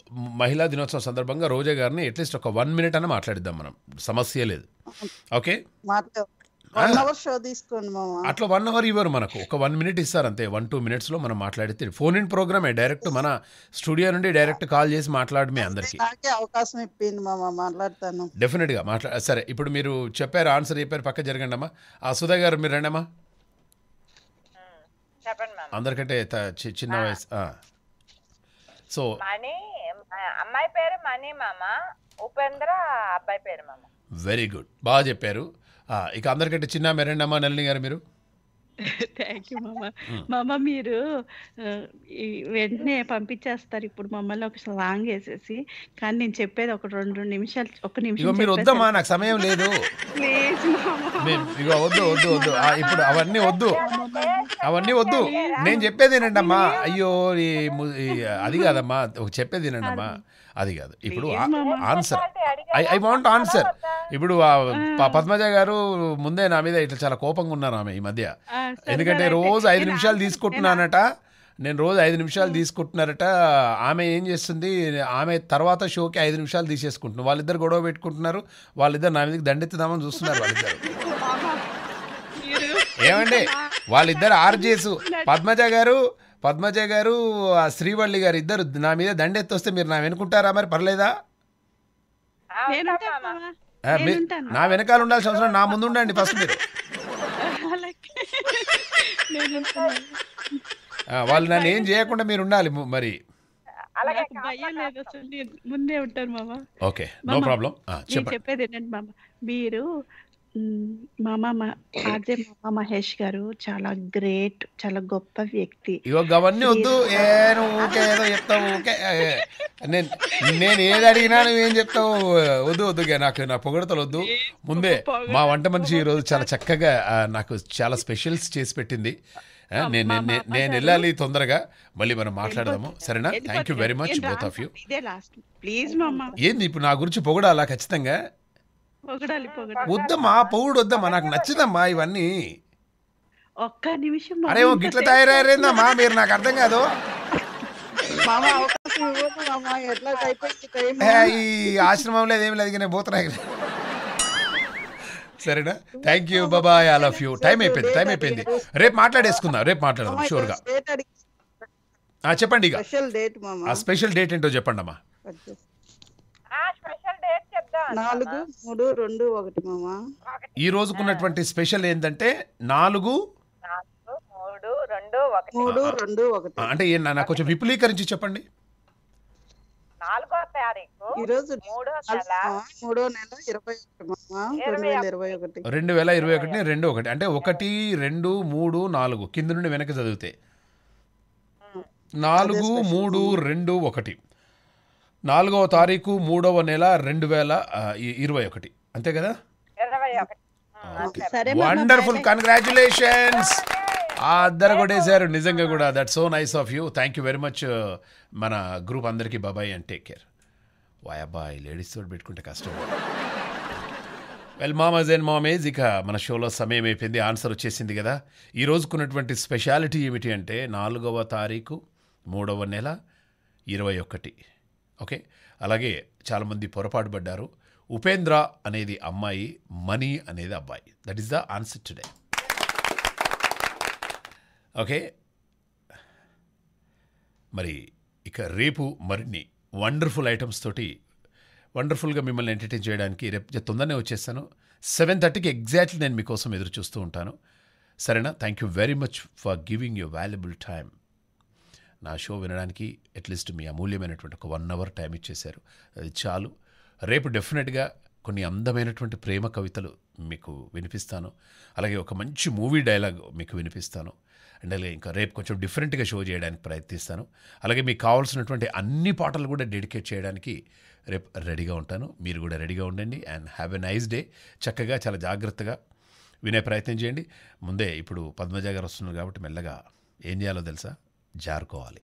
మహిళా దినోత్సవం సందర్భంగా రోజా గారిని అట్లీస్ట్ ఒక వన్ మినిట్ అని మాట్లాడిద్దాం మనం సమస్య లేదు ఓకే వన్ అవర్ షో తీసుకోండి మామ అట్లా వన్ అవర్ ఇవ్వరు మనకు ఒక వన్ మినిట్ ఇస్తారు అంతే వన్ టూ మినిట్స్లో మనం మాట్లాడితే ఫోన్ ఇన్ ప్రోగ్రామే డైరెక్ట్ మన స్టూడియో నుండి డైరెక్ట్ కాల్ చేసి మాట్లాడమే అందరికి అవకాశం ఇప్పింది మామ మాట్లాడతాను డెఫినెట్గా మాట్లా సరే ఇప్పుడు మీరు చెప్పారు ఆన్సర్ చెప్పారు పక్క జరగండి అమ్మా ఆ సుధా గారు మీరు రండమ్మా చెప్పండి అందరికంటే చిన్న వయసు సో మనీ అమ్మాయి పేరు మనీ మామ ఉపేంద్ర అబ్బాయి పేరు మామ వెరీ గుడ్ బాగా చెప్పారు ఇక అందరికంటే చిన్న మెరండమ్మ నలిని గారు మీరు థ్యాంక్ యూ మామ మామ మీరు వెంటనే పంపించేస్తారు ఇప్పుడు మమ్మల్ని ఒక లాంగ్ వేసేసి కానీ నేను చెప్పేది ఒక రెండు నిమిషాలు ఒక నిమిషం మీరు వద్దమ్మా నాకు సమయం లేదు <laughs> వద్దు వద్దు వద్దు ఇప్పుడు అవన్నీ వద్దు అవన్నీ వద్దు నేను చెప్పేది అమ్మా అయ్యో అది కాదమ్మా చెప్పేది అమ్మా అది కాదు ఇప్పుడు answer I I want answer ఇప్పుడు పద్మజ గారు ముందే నా మీద ఇట్లా చాలా కోపంగా ఉన్నారు ఆమె ఈ మధ్య ఎందుకంటే రోజు ఐదు నిమిషాలు తీసుకుంటున్నానట నేను రోజు ఐదు నిమిషాలు తీసుకుంటున్నారట ఆమె ఏం చేస్తుంది ఆమె తర్వాత షోకి ఐదు నిమిషాలు తీసేసుకుంటున్నాను వాళ్ళిద్దరు గొడవ పెట్టుకుంటున్నారు వాళ్ళిద్దరు నా మీదకి దండెత్తుదామని చూస్తున్నారు వాళ్ళిద్దరు <laughs> ఏమండి వాళ్ళిద్దరు ఆర్జేసు <laughs> పద్మజ గారు పద్మజ గారు ఆ శ్రీవల్లి గారు ఇద్దరు నా మీద దండెత్తొస్తే మీరు నా వెనుకుంటారా మరి పర్లేదా నా వెనకాల ఉండాల్సిన అవసరం నా ముందు ఉండండి ఫస్ట్ మీరు వాళ్ళు నన్ను ఏం చేయకుండా మీరు ఉండాలి మరి ముందే ఉంటారు మామా ఓకే నో ప్రాబ్లం చెప్పేది ఏంటంటే మామ మీరు మా మామ 'ఆర్‌జే మామ మహేష్' గారు చాలా గ్రేట్. చాలా గొప్ప వ్యక్తి. ఇగో గవన్నీ వద్దు. మీరు ఊకే ఏదో చెప్తావు ఊకే నేను నేను ఏది అడిగినా ఏం చెప్తావు వద్దు వద్దు నాకు నా పొగడతలు వద్దు. ముందే మా వంట మనిషి ఈరోజు చాలా చక్కగా నాకు చాలా స్పెషల్స్ చేసి పెట్టింది. నేను నేను వెళ్ళాలి తొందరగా. మళ్ళీ మనం మాట్లాడదాము. సరేనా? Thank you very much both of రాను. యూ. ప్లీజ్ మామ. ఏంది ఇప్పుడు నా గురించి పొగడాలా ఖచ్చితంగా? వద్దమ్మా పౌడు వద్దమ్మా నాకు నచ్చదమ్మా ఇవన్నీ ఒక్క నిమిషం అరే గిట్ల తయారయ్యారేందమ్మా మీరు నాకు అర్థం కాదు ఈ ఆశ్రమం ఏమి లేదు నేను పోతున్నా సరేనా థ్యాంక్ యూ బాబాయ్ ఐ లవ్ యూ టైం అయిపోయింది టైం అయిపోయింది రేపు మాట్లాడేసుకుందాం రేపు మాట్లాడదాం షూర్గా చెప్పండి ఇక స్పెషల్ డేట్ ఏంటో చెప్పండి అమ్మా నాలుగు మూడు రెండు ఒకటి మామా ఈ రోజుకున్నటువంటి స్పెషల్ ఏంటంటే నాలుగు మూడు రెండు ఒకటి మూడు రెండు అంటే నా- నాకు కొంచెం విపులీకరించి చెప్పండి ఇరవై ఒకటి రెండు వేల ఇరవై ఒకటి రెండు ఒకటిని రెండు ఒకటి అంటే ఒకటి రెండు మూడు నాలుగు కింద నుండి వెనక్కి చదివితే నాలుగు మూడు రెండు ఒకటి నాలుగవ తారీఖు మూడవ నెల రెండు వేల ఇరవై ఒకటి అంతే కదా వండర్ఫుల్ కంగ్రాచులేషన్స్ అద్దరు కొట్టేశారు నిజంగా కూడా that so nice of you thank you very much మన గ్రూప్ అందరికీ బాబాయ్ అండ్ టేక్ కేర్ వాయ్ అబ్బాయి లేడీస్ తోడు పెట్టుకుంటే కష్టం వెల్ మామజ్ అండ్ మామేజ్ ఇక మన షోలో సమయం అయిపోయింది ఆన్సర్ వచ్చేసింది కదా ఈ రోజుకున్నటువంటి స్పెషాలిటీ ఏమిటి అంటే నాలుగవ తారీఖు మూడవ నెల ఇరవై ఒకటి ఓకే అలాగే చాలామంది పొరపాటు పడ్డారు ఉపేంద్ర అనేది అమ్మాయి మనీ అనేది అబ్బాయి that is the answer today okay మరి ఇక రేపు మరిన్ని వండర్ఫుల్ ఐటమ్స్ తోటి వండర్ఫుల్గా మిమ్మల్ని ఎంటర్టైన్ చేయడానికి రేపు తొందరనే వచ్చేస్తాను సెవెన్ థర్టీకి ఎగ్జాక్ట్లీ నేను మీకోసం ఎదురు చూస్తూ ఉంటాను సరేనా thank you very much for giving you valuable time నా షో వినడానికి అట్లీస్ట్ మీ అమూల్యమైనటువంటి ఒక వన్ అవర్ టైం ఇచ్చేశారు అది చాలు రేపు డెఫినెట్గా కొన్ని అందమైనటువంటి ప్రేమ కవితలు మీకు వినిపిస్తాను అలాగే ఒక మంచి మూవీ డైలాగ్ మీకు వినిపిస్తాను అండ్ అలాగే ఇంకా రేపు కొంచెం డిఫరెంట్గా షో చేయడానికి ప్రయత్నిస్తాను అలాగే మీకు కావాల్సినటువంటి అన్ని పాటలు కూడా డెడికేట్ చేయడానికి రేపు రెడీగా ఉంటాను మీరు కూడా రెడీగా ఉండండి and have a nice day చక్కగా చాలా జాగ్రత్తగా వినే ప్రయత్నం చేయండి ముందే ఇప్పుడు పద్మజ గారు వస్తున్నారు కాబట్టి మెల్లగా ఏం చేయాలో తెలుసా జారుకోవాలి